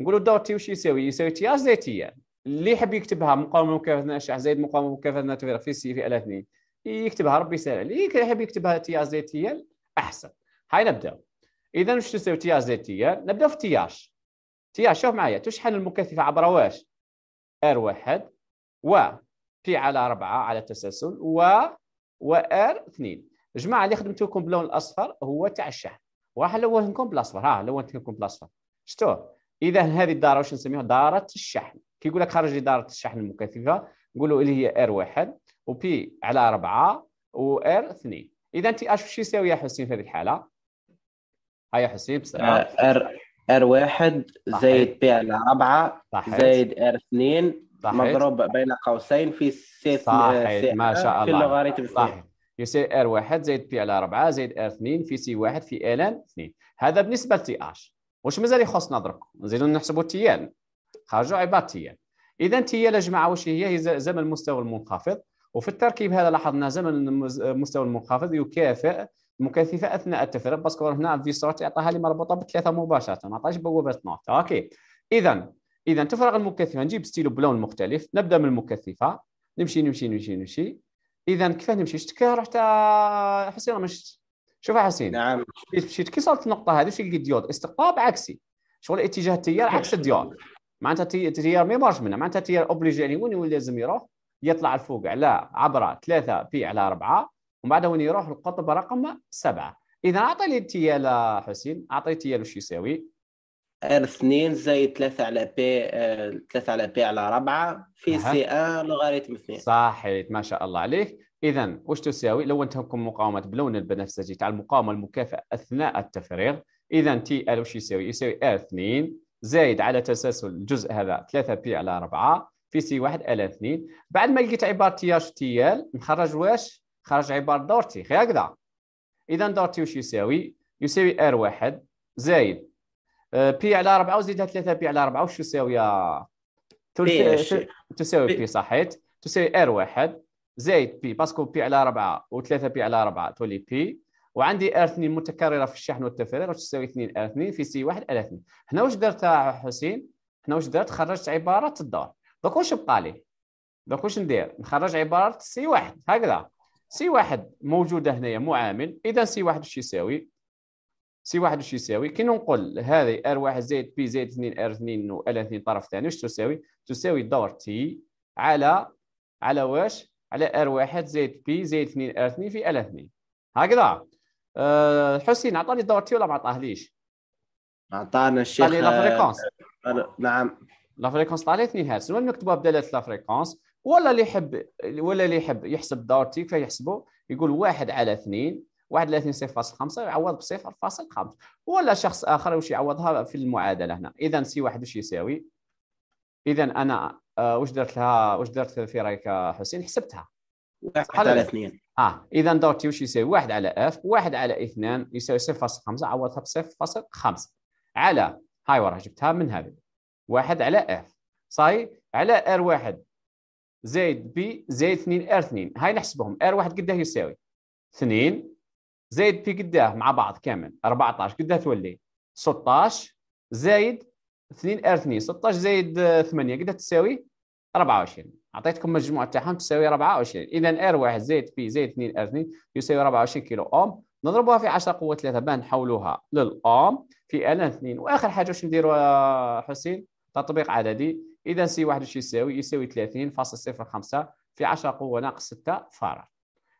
نقولوا الدور تي وش يساوي؟ يساوي تي اس زائد تي اللي يحب يكتبها مقاومه مكافاه الاشعه زائد مقاومه مكافاه الناتوريه في سي في الاثنين يكتبها ربي يسهل عليه اللي يحب يكتبها تي زائد تي احسن هاي نبدا اذا واش تساوي تي زائد تي نبدا في تي اش تي اش شوف معايا تشحن المكثفه عبر واش ار واحد و بي على 4 على التسلسل و و ار 2 جماعه اللي خدمتوكم لكم باللون الاصفر هو تاع الشحن راح لونكم بالاصفر ها لونتكم بالاصفر شتو اذا هذه الداره واش نسميوها داره الشحن كيقول لك خارج اداره الشحن المكثفه نقولوا اللي هي ار واحد وبي على 4 و ار 2 اذا تي اش واش يساوي يا حسين في هذه الحاله ها يا حسين بسرعه ار آه، ار واحد زايد بي على 4 زايد ار 2 مضروب بين قوسين في سي صحيح ما شاء الله في اللوغاريتم صحيح يصير ار واحد زائد بي على 4 زائد ار 2 في سي واحد في ال اثنين 2 هذا بالنسبه لتي اش واش مازال يخصنا درك نزيدو نحسبوا تي ان خرجوا تيان اذا يا جماعه واش هي هي زمن المستوى المنخفض وفي التركيب هذا لاحظنا زمن المستوى المنخفض يكافئ المكثفه اثناء التفرغ باسكو هنا في سورت يعطاها لي مربوطه بثلاثه مباشره ما عطاش بوابه 12 اوكي اذا اذا تفرغ المكثفه نجيب ستيلو بلون مختلف نبدا من المكثفه نمشي نمشي نمشي نمشي اذا كيفاه نمشي شفت كي رحت آه، حسين مش شوف حسين نعم مشيت كي صارت النقطه هذه شو لقيت ديود استقطاب عكسي شغل اتجاه التيار عكس الديود معناتها تيار ما يبرش منها معناتها تيار اوبليجي يعني وين لازم يروح يطلع الفوق على عبر 3 بي على 4 ومن بعد وين يروح القطب رقم 7 اذا اعطي لي التيال حسين اعطي التيال وش يساوي ار 2 زائد 3 على بي 3 آه، على بي على 4 في سي 1 آه لوغاريتم 2 صحيح ما شاء الله عليك اذا وش تساوي لو انتهكم مقاومه بلون البنفسجي تاع المقاومه المكافئه اثناء التفريغ اذا تي ال وش يساوي يساوي ار 2 زايد على تسلسل الجزء هذا 3 بي على 4 في سي 1 على 2 بعد ما لقيت عباره تي اش تي ال نخرج واش خرج عباره دور تي هكذا اذا دور تي واش يساوي يساوي ار 1 زايد آه، بي على 4 وزيدها 3 بي على 4 واش تساوي ثلث تساوي بي صحيت تساوي ار 1 زايد بي باسكو بي على 4 و3 بي على 4 تولي بي وعندي 2 متكرره في الشحن والتفريغ تساوي 2 2 في سي 1 2 هنا واش درت حسين هنا واش درت خرجت عباره الدور دوك واش بقى لي دوك واش ندير نخرج عباره سي 1 هكذا سي 1 موجوده هنايا معامل اذا سي 1 واش يساوي سي 1 واش يساوي كي نقول هذه ار 1 زائد بي زائد 2 ار 2 و ال 2 طرف ثاني واش تساوي تساوي دور تي على على واش على ار 1 زائد بي زائد 2 ار 2 في ال 2 هكذا أه حسين عطاني دورتي ولا ما عطاهليش؟ عطانا الشيخ عطاني لافريكونس نعم لافريكونس طالتني هات شنو نكتبوها بدلالة لافريكونس ولا اللي يحب ولا اللي يحب يحسب دورتي فيحسبه يقول واحد على اثنين 31 صفر فاصل خمسه يعوض بصفر فاصل خمسه ولا شخص اخر واش يعوضها في المعادله هنا اذا سي واحد واش يساوي اذا انا آه، واش درت لها واش درت في رايك حسين حسبتها واحد على اثنين اه اذا دورتي واش يساوي واحد على اف واحد على اثنان يساوي صفر فاصل خمسة عوضها بصفر فاصل خمسة على هاي وراه جبتها من هذه واحد على اف صاي على ار واحد زائد بي زائد 2 ار 2 هاي نحسبهم ار واحد قداه يساوي 2 زائد بي قداه مع بعض كامل 14 قداه تولي 16 زائد 2 ار 2 16 زائد 8 آه، قداه تساوي 24 اعطيتكم مجموعة تاعهم تساوي 24 اذا ار 1 زائد بي زائد 2 ار 2 يساوي 24 كيلو اوم نضربوها في 10 قوه 3 باه نحولوها للاوم في الان 2 واخر حاجه واش نديروا حسين تطبيق عددي اذا سي واحد واش يساوي يساوي 30.05 في 10 قوه ناقص 6 فارغ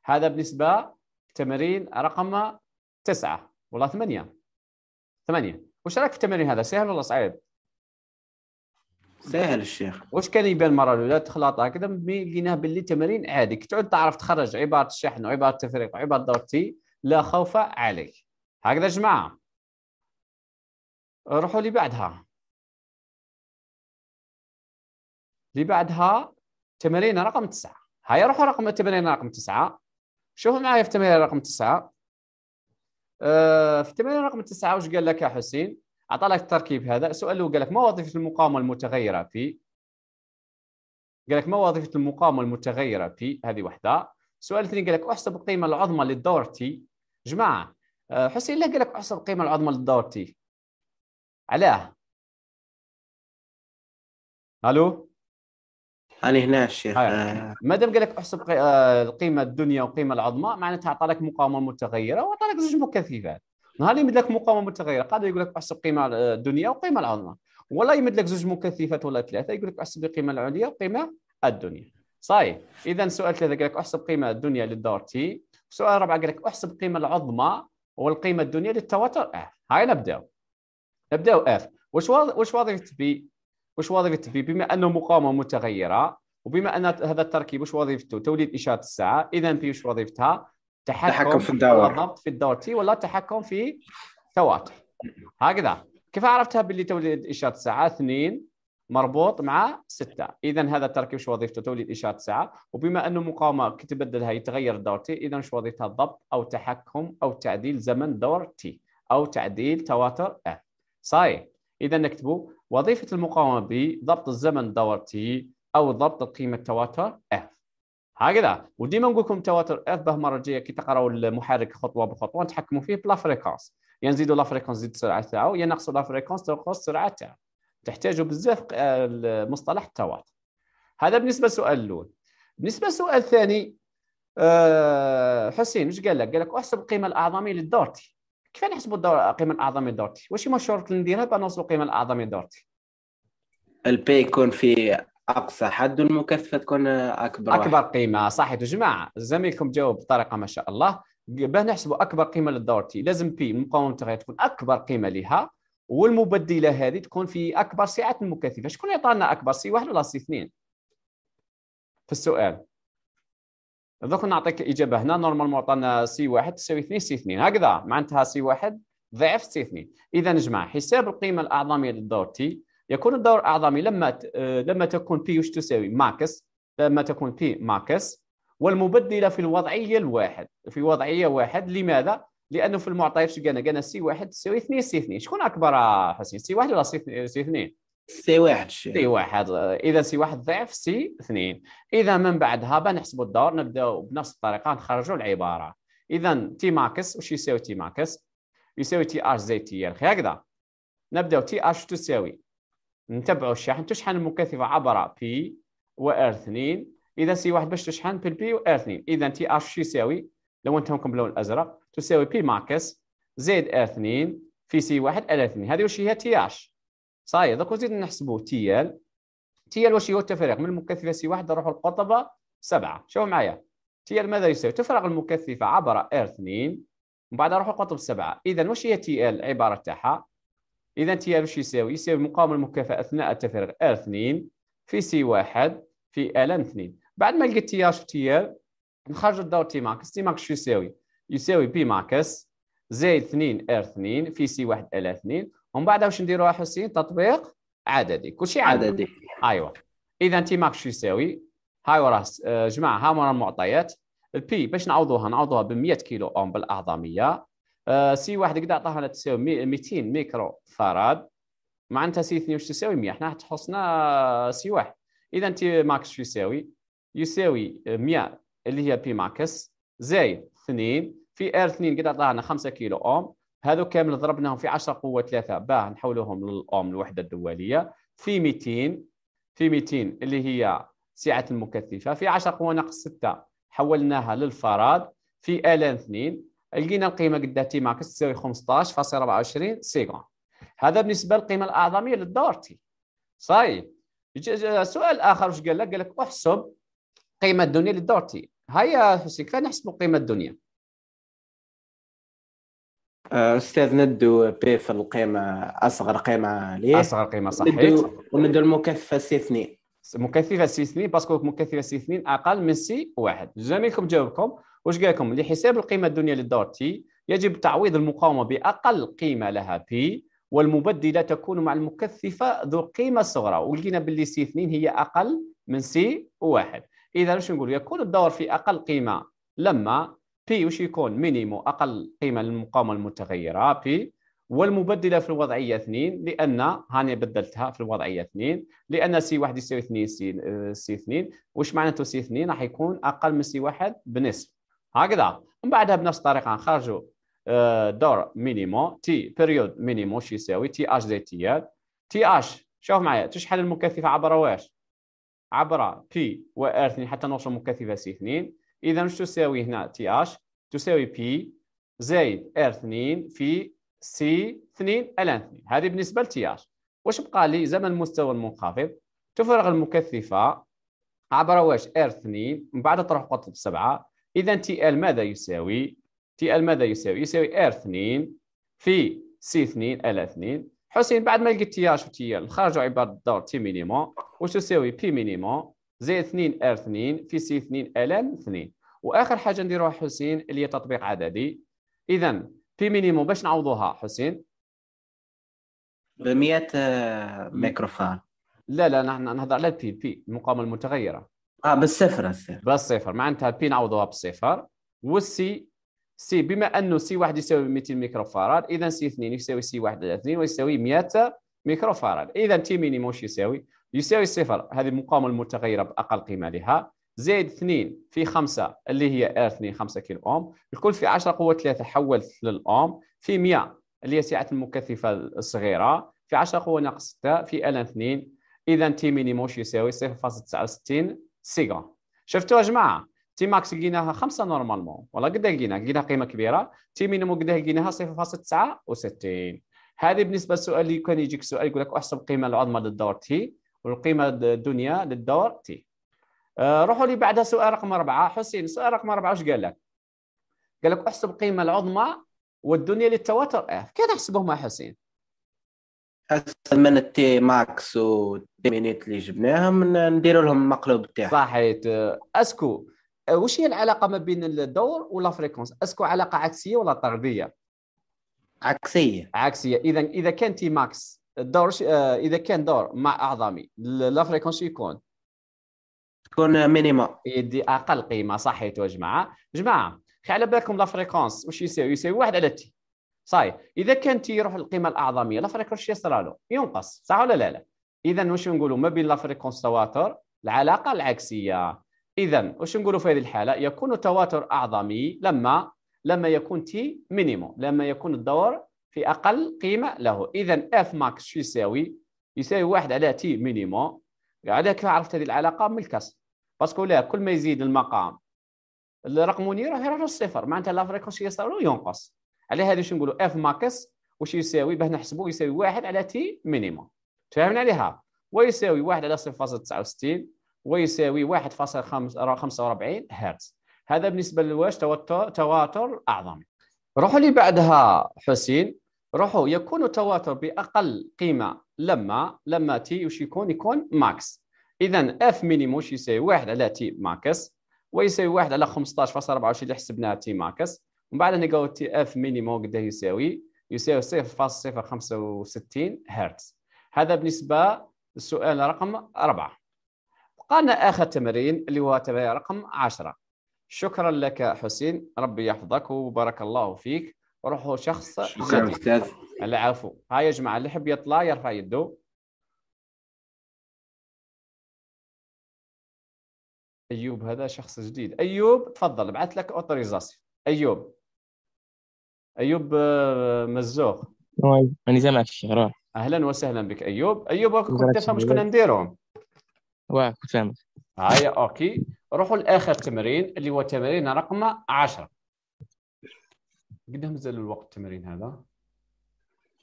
هذا بالنسبه تمرين رقم 9 ولا 8 8 واش رايك في التمرين هذا سهل ولا صعيب ساهل الشيخ واش كان يبان المره الاولى تخلط هكذا مي لقيناه باللي تمارين عادي تعود تعرف تخرج عباره الشحن وعباره التفريق وعباره دورتي لا خوف عليك هكذا جماعه روحوا لي بعدها اللي بعدها تمارين رقم تسعة هيا روحوا رقم تمارين رقم تسعة شوفوا معايا في تمارين رقم تسعة أه في تمارين رقم تسعة واش قال لك يا حسين اعطى لك التركيب هذا سؤال قال لك ما وظيفه المقاومه المتغيره في قال لك ما وظيفه المقاومه المتغيره في هذه وحده السؤال الثاني قال لك احسب القيمه العظمى للدور تي جماعه آه، حسين لا قال لك احسب القيمه العظمى للدور تي علاه الو انا هنا الشيخ ما دام قال لك احسب آه، القيمه الدنيا والقيمه العظمى معناتها اعطى لك مقاومه متغيره واعطى لك زوج مكثفات نهار اللي يمد لك مقاومه متغيره قادر يقول لك احسب قيمه الدنيا وقيمه العظمى ولا يمد لك زوج مكثفات ولا ثلاثه يقول لك احسب القيمه العليا وقيمه الدنيا صحيح اذا سؤال ثلاثه قال لك احسب قيمه الدنيا للدور تي سؤال رابعه قال لك احسب القيمه العظمى والقيمه الدنيا للتواتر اف هاي نبداو نبداو اف واش واش وظيفه بي واش وظيفه بي بما انه مقاومه متغيره وبما ان هذا التركيب واش وظيفته توليد اشاره الساعه اذا بي واش وظيفتها تحكم, تحكم في الدور بالضبط في الدور تي ولا تحكم في تواتر هكذا كيف عرفتها باللي توليد اشاره الساعه اثنين مربوط مع ستة إذا هذا التركيب شو وظيفته توليد إشارة ساعة وبما أنه مقاومة كي تبدلها يتغير الدور تي إذا شو وظيفتها الضبط أو تحكم أو تعديل زمن دور تي أو تعديل تواتر اف صحيح إذا نكتبوا وظيفة المقاومة بضبط الزمن دور تي أو ضبط قيمة التواتر اف هكذا وديما نقول لكم التواتر اف به المره الجايه كي تقراوا المحرك خطوه بخطوه نتحكموا فيه بلا فريكونس يا نزيدوا لا فريكونس تزيد السرعه تاعو يا نقصوا لا فريكونس تنقص السرعه تاعو تحتاجوا بزاف مصطلح التواتر هذا بالنسبه للسؤال الاول بالنسبه للسؤال الثاني أه حسين واش قال لك؟ قال لك احسب القيمه الاعظميه للدورتي كيف نحسبوا القيمه الاعظميه للدورتي؟ واش هي الشروط اللي نديرها باش نوصلوا القيمه الاعظميه للدورتي؟ البي يكون في اقصى حد المكثفه تكون اكبر اكبر واحد. قيمه صحيح يا جماعه زميلكم جاوب بطريقه ما شاء الله باه نحسبوا اكبر قيمه للدور تي لازم بي المقاومه التغيير تكون اكبر قيمه لها والمبدله هذه تكون في اكبر سعه المكثفه شكون يعطانا اكبر سي واحد ولا سي اثنين في السؤال دوك نعطيك الاجابه هنا نورمالمون عطانا سي واحد تساوي اثنين سي اثنين هكذا معناتها سي واحد ضعف سي اثنين اذا جماعه حساب القيمه الاعظميه للدور تي يكون الدور الأعظمي لما آه، لما تكون بي وش تساوي ماكس لما تكون بي ماكس والمبدلة في الوضعية الواحد في وضعية واحد لماذا؟ لأنه في المعطيات شو قالنا؟ قالنا سي واحد تساوي 2 سي 2 شكون أكبر حسين؟ سي واحد ولا سي 2 سي واحد سي واحد اذا سي واحد ضعف سي اثنين اذا من بعدها بنحسبوا الدور نبداو بنفس الطريقه نخرجوا العباره اذا تي ماكس واش يساوي تي ماكس يساوي تي اش زائد تي ال هكذا نبداو تي اش تساوي نتبعوا الشحن تشحن المكثفه عبر بي ار 2 اذا سي واحد باش تشحن في و ار 2 اذا تي اش شو يساوي لو نتهمكم باللون الازرق تساوي بي ماكس زائد ار 2 في سي واحد ال 2 هذه واش هي تي اش صايي دوك نزيد نحسبوا تي ال تي ال واش هو التفريق من المكثفه سي واحد نروحوا القطبه سبعه شوفوا معايا تي ال ماذا يساوي تفرغ المكثفه عبر ار 2 ومن بعد نروحوا لقطب سبعه اذا واش هي تي ال عباره تاعها اذا تيار واش يساوي يساوي مقاومه المكافاه اثناء التفرغ ار 2 في سي 1 في ال 2 بعد ما لقيت تيار في ار نخرج الدور تي ماكس تي ماكس شو يساوي يساوي بي ماكس زائد 2 ار 2 في سي 1 ال 2 ومن بعدها واش نديروها حسين تطبيق عددي كلشي عددي. عددي ايوا اذا تي ماكس شو يساوي هاي وراه آه، جماعه ها وراه المعطيات البي باش نعوضوها نعوضوها ب 100 كيلو اوم بالاعظميه آه، سي واحد كدا عطاها تساوي 200 ميكرو فاراد معناتها سي 2 واش تساوي 100 حنا تحصنا سي واحد اذا تي ماكس شو يساوي يساوي 100 اللي هي بي ماكس زايد 2 في ار 2 قد عطانا 5 كيلو اوم هذو كامل ضربناهم في 10 قوه 3 باه نحولوهم للاوم الوحده الدوليه في 200 في 200 اللي هي سعه المكثفه في 10 قوه ناقص 6 حولناها للفراد في ال 2 لقينا القيمه قد تي ماكس تساوي 15.24 سيغون هذا بالنسبه للقيمه الاعظميه للدور تي طيب، سؤال اخر واش قال لك قال لك احسب قيمه الدنيا للدور تي هيا حسين نحسبوا قيمه الدنيا آه، استاذ ندو بي في القيمه اصغر قيمه ليه اصغر قيمه صحيح وندو المكثفه سي 2 مكثفه سي 2 باسكو مكثفه سي 2 اقل من سي 1 جميلكم جاوبكم واش قال لكم لحساب القيمه الدنيا للدور تي يجب تعويض المقاومه باقل قيمه لها بي والمبدله تكون مع المكثفه ذو القيمه الصغرى ولقينا باللي سي 2 هي اقل من سي 1 اذا واش نقول يكون الدور في اقل قيمه لما بي واش يكون مينيمو اقل قيمه للمقاومه المتغيره بي والمبدله في الوضعيه 2 لان هاني بدلتها في الوضعيه 2 لان سي 1 يساوي 2 سي سي 2 واش معناته سي 2 راح يكون اقل من سي 1 بنصف هكذا من بعدها بنفس الطريقه نخرجوا دور مينيمو تي بيريود مينيمو شو يساوي تي اش زائد تي ال تي اش شوف معايا تشحن المكثفه عبر واش عبر بي و ار 2 حتى نوصل مكثفه سي 2 اذا واش تساوي هنا تي اش تساوي بي زائد ار 2 في سي 2 ال 2 هذه بالنسبه لتي اش واش بقى لي زمن المستوى المنخفض تفرغ المكثفه عبر واش ار 2 من بعد تروح قطب 7 إذا تي ال ماذا يساوي؟ تي ال ماذا يساوي؟ يساوي ار 2 في سي 2 ال 2 حسين بعد ما لقيت تي اش وتي ال خرجوا عباره الدور تي مينيمون وش تساوي بي مينيمون زائد 2 ار 2 في سي 2 ال 2 واخر حاجه نديروها حسين اللي هي تطبيق عددي اذا بي مينيمون باش نعوضوها حسين ب 100 آه، ميكروفار لا لا نحن نهضر على البي بي المقاومه المتغيره اه بالصفر هسه بالصفر معناتها البي نعوضوها بالصفر والسي سي بما انه سي واحد يساوي 200 فاراد اذا سي 2 يساوي سي واحد على 2 ويساوي 100 فاراد اذا تي ميني موش يساوي؟ يساوي صفر هذه المقاومه المتغيره باقل قيمه لها زائد 2 في 5 اللي هي ار 2 5 كيلو اوم الكل في 10 قوه 3 حولت للاوم في 100 اللي هي سعه المكثفه الصغيره في 10 قوه ناقص 6 في ال 2 اذا تي ميني موش يساوي 0.69 سيغا شفتوا يا جماعه تي ماكس لقيناها 5 نورمالمون والله قد لقيناها لقينا قيمه كبيره تي مينيمو قد لقيناها ايه 0.69 هذه بالنسبه للسؤال اللي كان يجيك سؤال يقول لك احسب القيمه العظمى للدور تي والقيمه الدنيا للدور تي آه، روحوا لي بعدها سؤال رقم أربعة حسين سؤال رقم أربعة واش قال لك قال لك احسب القيمه العظمى والدنيا للتواتر اف كي نحسبهم يا حسين اسهل من التي ماكس والتيمينيت اللي جبناهم نديروا لهم مقلوب تاعهم صحيت اسكو وش هي العلاقه ما بين الدور ولا فريكونس اسكو علاقه عكسيه ولا طرديه عكسيه عكسيه اذا اذا كان تي ماكس الدور ش... آه، اذا كان دور مع اعظمي لا فريكونس يكون تكون مينيما يدي اقل قيمه صحيت يا جماعه جماعه على بالكم لا فريكونس واش يساوي يساوي واحد على تي صاي اذا كان تيروح للقيمه الاعظميه لا فريكونسي يصرى له ينقص صح ولا لا لا اذا واش نقولوا ما بين لا فريكونس تواتر العلاقه العكسيه اذا واش نقولوا في هذه الحاله يكون تواتر اعظمي لما لما يكون تي مينيمو لما يكون الدور في اقل قيمه له اذا اف ماكس شو يساوي يساوي واحد على تي مينيمو على كيف عرفت هذه العلاقه من الكسر باسكو لا كل ما يزيد المقام الرقم راه يروح للصفر معناتها لا فريكونسي يصير ينقص على هذه شنو نقولوا اف ماكس واش يساوي باه نحسبوا يساوي واحد على تي مينيموم تفاهمنا عليها ويساوي واحد على 0.69 ويساوي 1.45 هرتز هذا بالنسبه لواش توتر تواتر اعظم روحوا لي بعدها حسين روحوا يكون التواتر باقل قيمه لما لما تي واش يكون يكون ماكس اذا اف مينيموم واش يساوي 1 على تي ماكس ويساوي 1 على 15.24 اللي حسبناها تي ماكس ومن بعد نلقاو تي اف مينيمو قد يساوي يساوي 0.065 هرتز هذا بالنسبه للسؤال رقم اربعه بقى لنا اخر تمرين اللي هو تمرين رقم 10 شكرا لك حسين ربي يحفظك وبارك الله فيك روحوا شخص شكرا استاذ العفو ها يا جماعه اللي يحب يطلع يرفع يده ايوب هذا شخص جديد ايوب تفضل بعث لك اوتوريزاسيون ايوب ايوب آه، مزوغ ماني طيب. سامعك روح اهلا وسهلا بك ايوب ايوب كنت تفهم شكون نديرو واه كنت فاهم هيا اوكي روحوا لاخر تمرين اللي هو تمرين رقم 10 قدام مازال الوقت التمرين هذا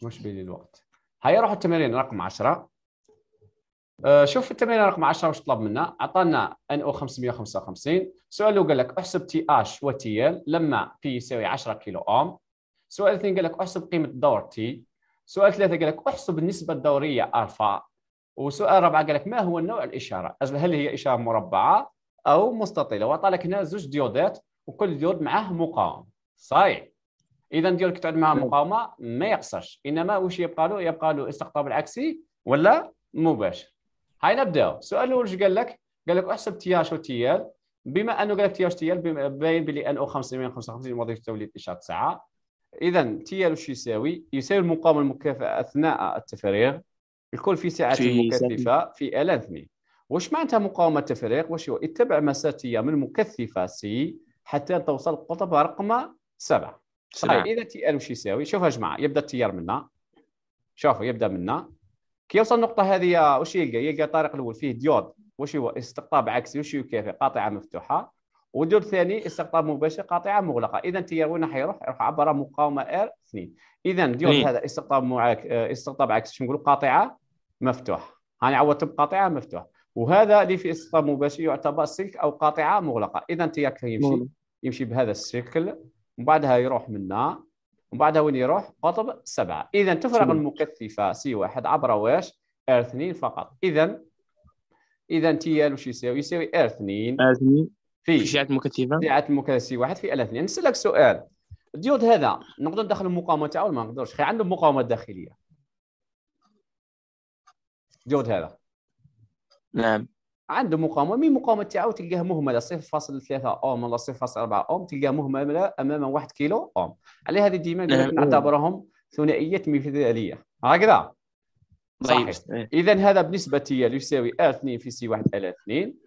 مش بين الوقت هيا روحوا التمرين رقم 10 آه، شوف التمرين رقم 10 واش طلب منا عطانا ان او 555 سؤال قال لك احسب تي اش وتي ال لما بي يساوي 10 كيلو اوم سؤال اثنين قال لك احسب قيمه دور تي سؤال ثلاثه قال لك احسب النسبه الدوريه الفا وسؤال رابعه قال لك ما هو النوع الاشاره اجل هل هي اشاره مربعه او مستطيله وعطالك هنا زوج ديودات وكل ديود معاه مقاوم صحيح اذا ديالك تعد معاه نعم. مقاومه ما يقصرش انما واش يبقى له يبقى له استقطاب العكسي ولا مباشر هاي نبداو السؤال الاول واش قال لك قال لك احسب تي اش وتي ال بما انه قال لك تي اش تي ال باين بلي ان او 555 وظيفه توليد اشاره ساعه اذا تي ال يساوي يساوي المقاومه المكافئه اثناء التفريغ الكل في ساعات مكثفه في ال اثنين واش معناتها مقاومه التفريغ واش هو اتبع مسار تي من المكثفه سي حتى توصل قطب رقم سبعه سبعة طيب اذا تي ال وش يساوي شوفوا يا جماعه يبدا التيار منا شوفوا يبدا منا كي يوصل النقطه هذه واش يلقى يلقى الطريق الاول فيه ديود واش هو استقطاب عكسي واش يكافي قاطعه مفتوحه ودور الثاني استقطاب مباشر قاطعه مغلقه اذا تيار وين حيروح؟ يروح عبر مقاومه ار 2 اذا ديور هذا استقطاب معاك آه، استقطاب عكس شنو نقولوا قاطعه مفتوح هاني عوضت بقاطعه مفتوح وهذا اللي في استقطاب مباشر يعتبر سلك او قاطعه مغلقه اذا تيار يمشي يمشي بهذا الشكل ومن بعدها يروح منا ومن بعدها وين يروح؟ قطب سبعه اذا تفرغ المكثفه سي واحد عبر واش؟ ار 2 فقط اذا اذا تيال وش يساوي؟ يساوي ار 2 في شيعه المكثفه شيعه المكثفه واحد في الاثنين يعني نسالك سؤال الديود هذا نقدر ندخل المقاومه تاعو ولا ما نقدرش خي عنده مقاومه داخليه الديود هذا نعم عنده مقاومه مي مقاومه تاعو تلقاه مهمله 0.3 اوم ولا 0.4 اوم تلقاه مهمله امام 1 كيلو اوم على هذه ديما نعم. نعتبرهم ثنائيه مثاليه هكذا طيب. صحيح اذا هذا بنسبه هي يساوي ال2 في سي 1 ال2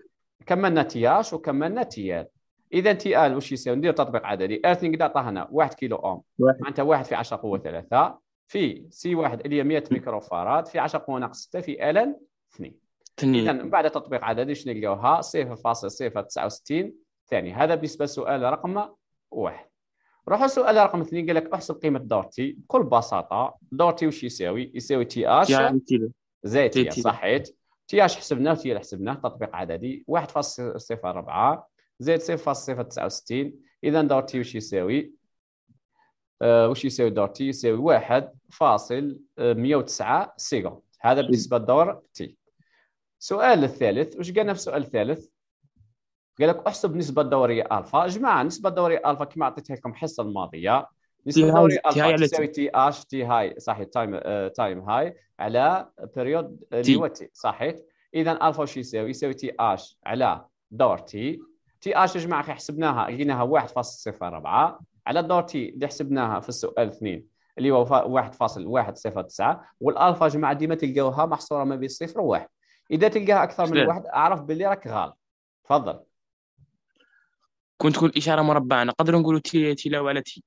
كملنا تياش وكملنا تيال اذا تي ال واش يساوي ندير تطبيق عددي ارث نقدر عطاهنا 1 كيلو اوم معناتها 1 في 10 قوه 3 في سي واحد اللي هي 100 ميكرو فاراد في 10 قوه ناقص 6 في الن 2 اذا من بعد تطبيق عددي شنو نلقاوها 0.069 ثانيه هذا بالنسبه للسؤال رقم واحد روحوا السؤال رقم اثنين قال لك احسب قيمه دور تي بكل بساطه دور تي واش يساوي؟ يساوي تي اش يعني زائد تي صحيت تي اش حسبناه اللي حسبناه تطبيق عددي 1.04 زائد 0.069 اذا دور تي واش يساوي أه واش يساوي دور تي يساوي واحد فاصل 109 آه، سيكوند هذا إيه. بالنسبه لدور تي السؤال الثالث واش قالنا في السؤال الثالث قال لك احسب النسبه الدوريه الفا جماعه النسبه الدوريه الفا كما عطيتها لكم الحصه الماضيه لسه تي اش تي هاي صحيح تايم تايم هاي على بيريود uh, اللي هو تي صحيح اذا الفا وش يساوي يساوي تي اش على دور تي تي اش يا جماعه حسبناها لقيناها 1.04 على دور تي اللي حسبناها في السؤال 2 اللي هو 1.109 والالفا يا جماعه ديما تلقاوها محصوره ما بين صفر وواحد اذا تلقاها اكثر من واحد اعرف باللي راك غلط تفضل كنت تقول اشاره مربعه نقدر نقولوا تي تي لا ولا تي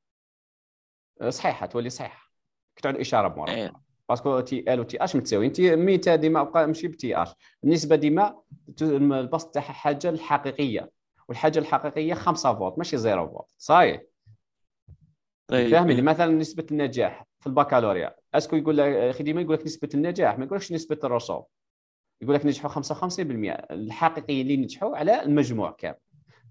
صحيحه تولي صحيحه كتعود اشاره بمورا إيه. باسكو تي ال وتي اش متساويين تي ميتا ديما بقى ماشي بتي اش النسبه ديما البسط تاعها حاجه الحقيقيه والحاجه الحقيقيه 5 فولت ماشي 0 فولت صاي طيب. فاهمين يعني مثلا نسبه النجاح في البكالوريا اسكو يقول لك ديما يقول لك نسبه النجاح ما يقولكش نسبه الرسوب يقول لك نجحوا 55% الحقيقيين اللي نجحوا على المجموع كامل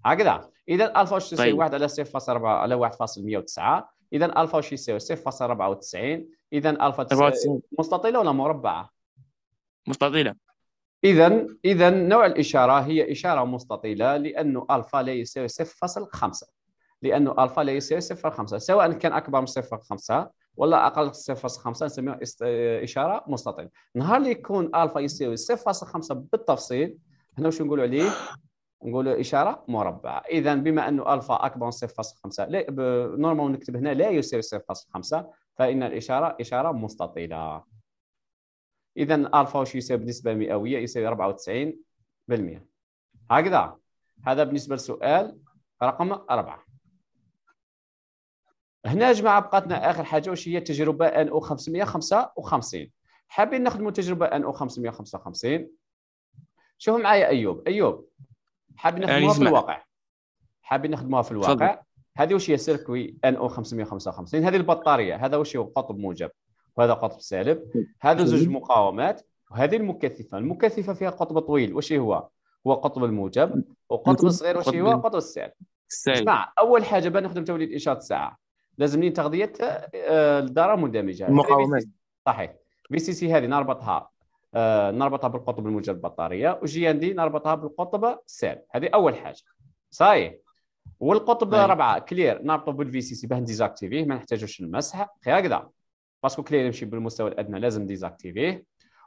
هكذا اذا الفا تساوي 1 طيب. على 0.4 على 1.109 اذا الفا واش يساوي 0.94 اذا الفا 94 مستطيله ولا مربعه مستطيله اذا اذا نوع الاشاره هي اشاره مستطيله لانه الفا لا يساوي 0.5 لانه الفا لا يساوي 0.5 سواء كان اكبر من 0.5 ولا اقل من 0.5 نسميها آه، اشاره مستطيله نهار اللي يكون الفا يساوي 0.5 بالتفصيل هنا واش نقولوا عليه نقول اشاره مربعه اذا بما انه الفا اكبر من 0.5 نورمال نكتب هنا لا يساوي 0.5 فان الاشاره اشاره مستطيله اذا الفا واش يساوي بالنسبه مئويه يساوي 94% هكذا هذا بالنسبه لسؤال رقم أربعة هنا يا جماعه بقاتنا اخر حاجه واش هي التجربه ان او 555 حابين نخدموا تجربه ان او 555 شوفوا معايا ايوب ايوب حابين نخدموها يعني في الواقع حابين نخدموها في الواقع هذه واش هي سيركوي ان او 555 هذه البطاريه هذا واش هو قطب موجب وهذا قطب سالب هذا زوج مقاومات وهذه المكثفه المكثفه فيها قطب طويل واش هو هو قطب الموجب وقطب صغير واش هو قطب السالب السالب اسمع اول حاجه بان نخدم توليد اشاره الساعه لازمني تغذيه آه، الداره مندمجه المقاومات صحيح بي سي سي هذه نربطها آه، نربطها بالقطب الموجب البطاريه وجي دي نربطها بالقطب سيل هذه اول حاجه صاي والقطب ربعه كلير نربطه بالفي سي سي باه ديزاكتيفيه ما نحتاجوش المسح هكذا باسكو كلير يمشي بالمستوى الادنى لازم ديزاكتيفيه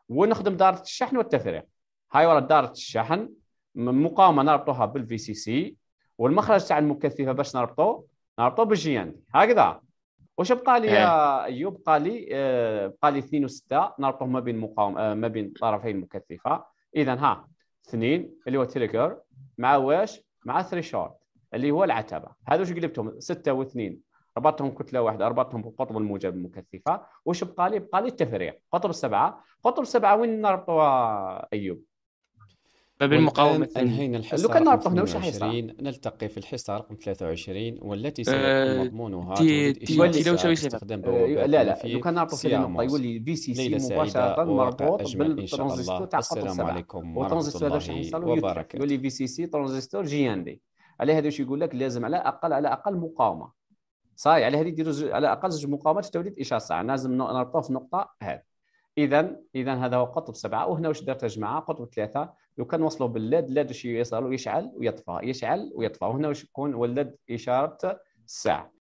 ونخدم داره الشحن والتفريغ هاي ورا داره الشحن مقاومه نربطوها بالفي سي سي والمخرج تاع المكثفه باش نربطو نربطو بالجي ان هكذا واش بقى لي يا إيه. ايوب بقى لي آه، بقى لي 2 و6 ما بين مقاوم آه، ما بين طرفين مكثفه اذا ها اثنين اللي هو تريجر مع واش مع شورت اللي هو العتبه هذا واش قلبتهم 6 و2 ربطتهم كتله واحده ربطتهم بالقطب الموجب المكثفه واش بقى لي بقى لي التفريع قطب السبعه قطب السبعه وين نربطوها ايوب فبالمقاومة أنهينا الحصة لو كان نعرفوا هنا وش حصة نلتقي في الحصة رقم 23 والتي آه، سيكون مضمونها تي تي لو شوي استخدام آه، لا لا لو كان نعرفوا في النقطة يولي في سي سي مباشرة مربوط بالترانزستور تاع خط عليكم ورحمه الله وبركاته يولي في سي سي ترانزستور جي ان دي على هذا واش يقول لك لازم على اقل على اقل مقاومة صاي على هذه ديروا على اقل زوج مقاومات توليد اشاره ساعه لازم نربطوا في النقطه هذه اذا اذا هذا هو قطب سبعه وهنا واش دارت جماعه قطب ثلاثه لو كان وصلوا باللاد اللاد شي يصل ويشعل ويطفى يشعل ويطفى وهنا واش يكون ولد اشاره الساعه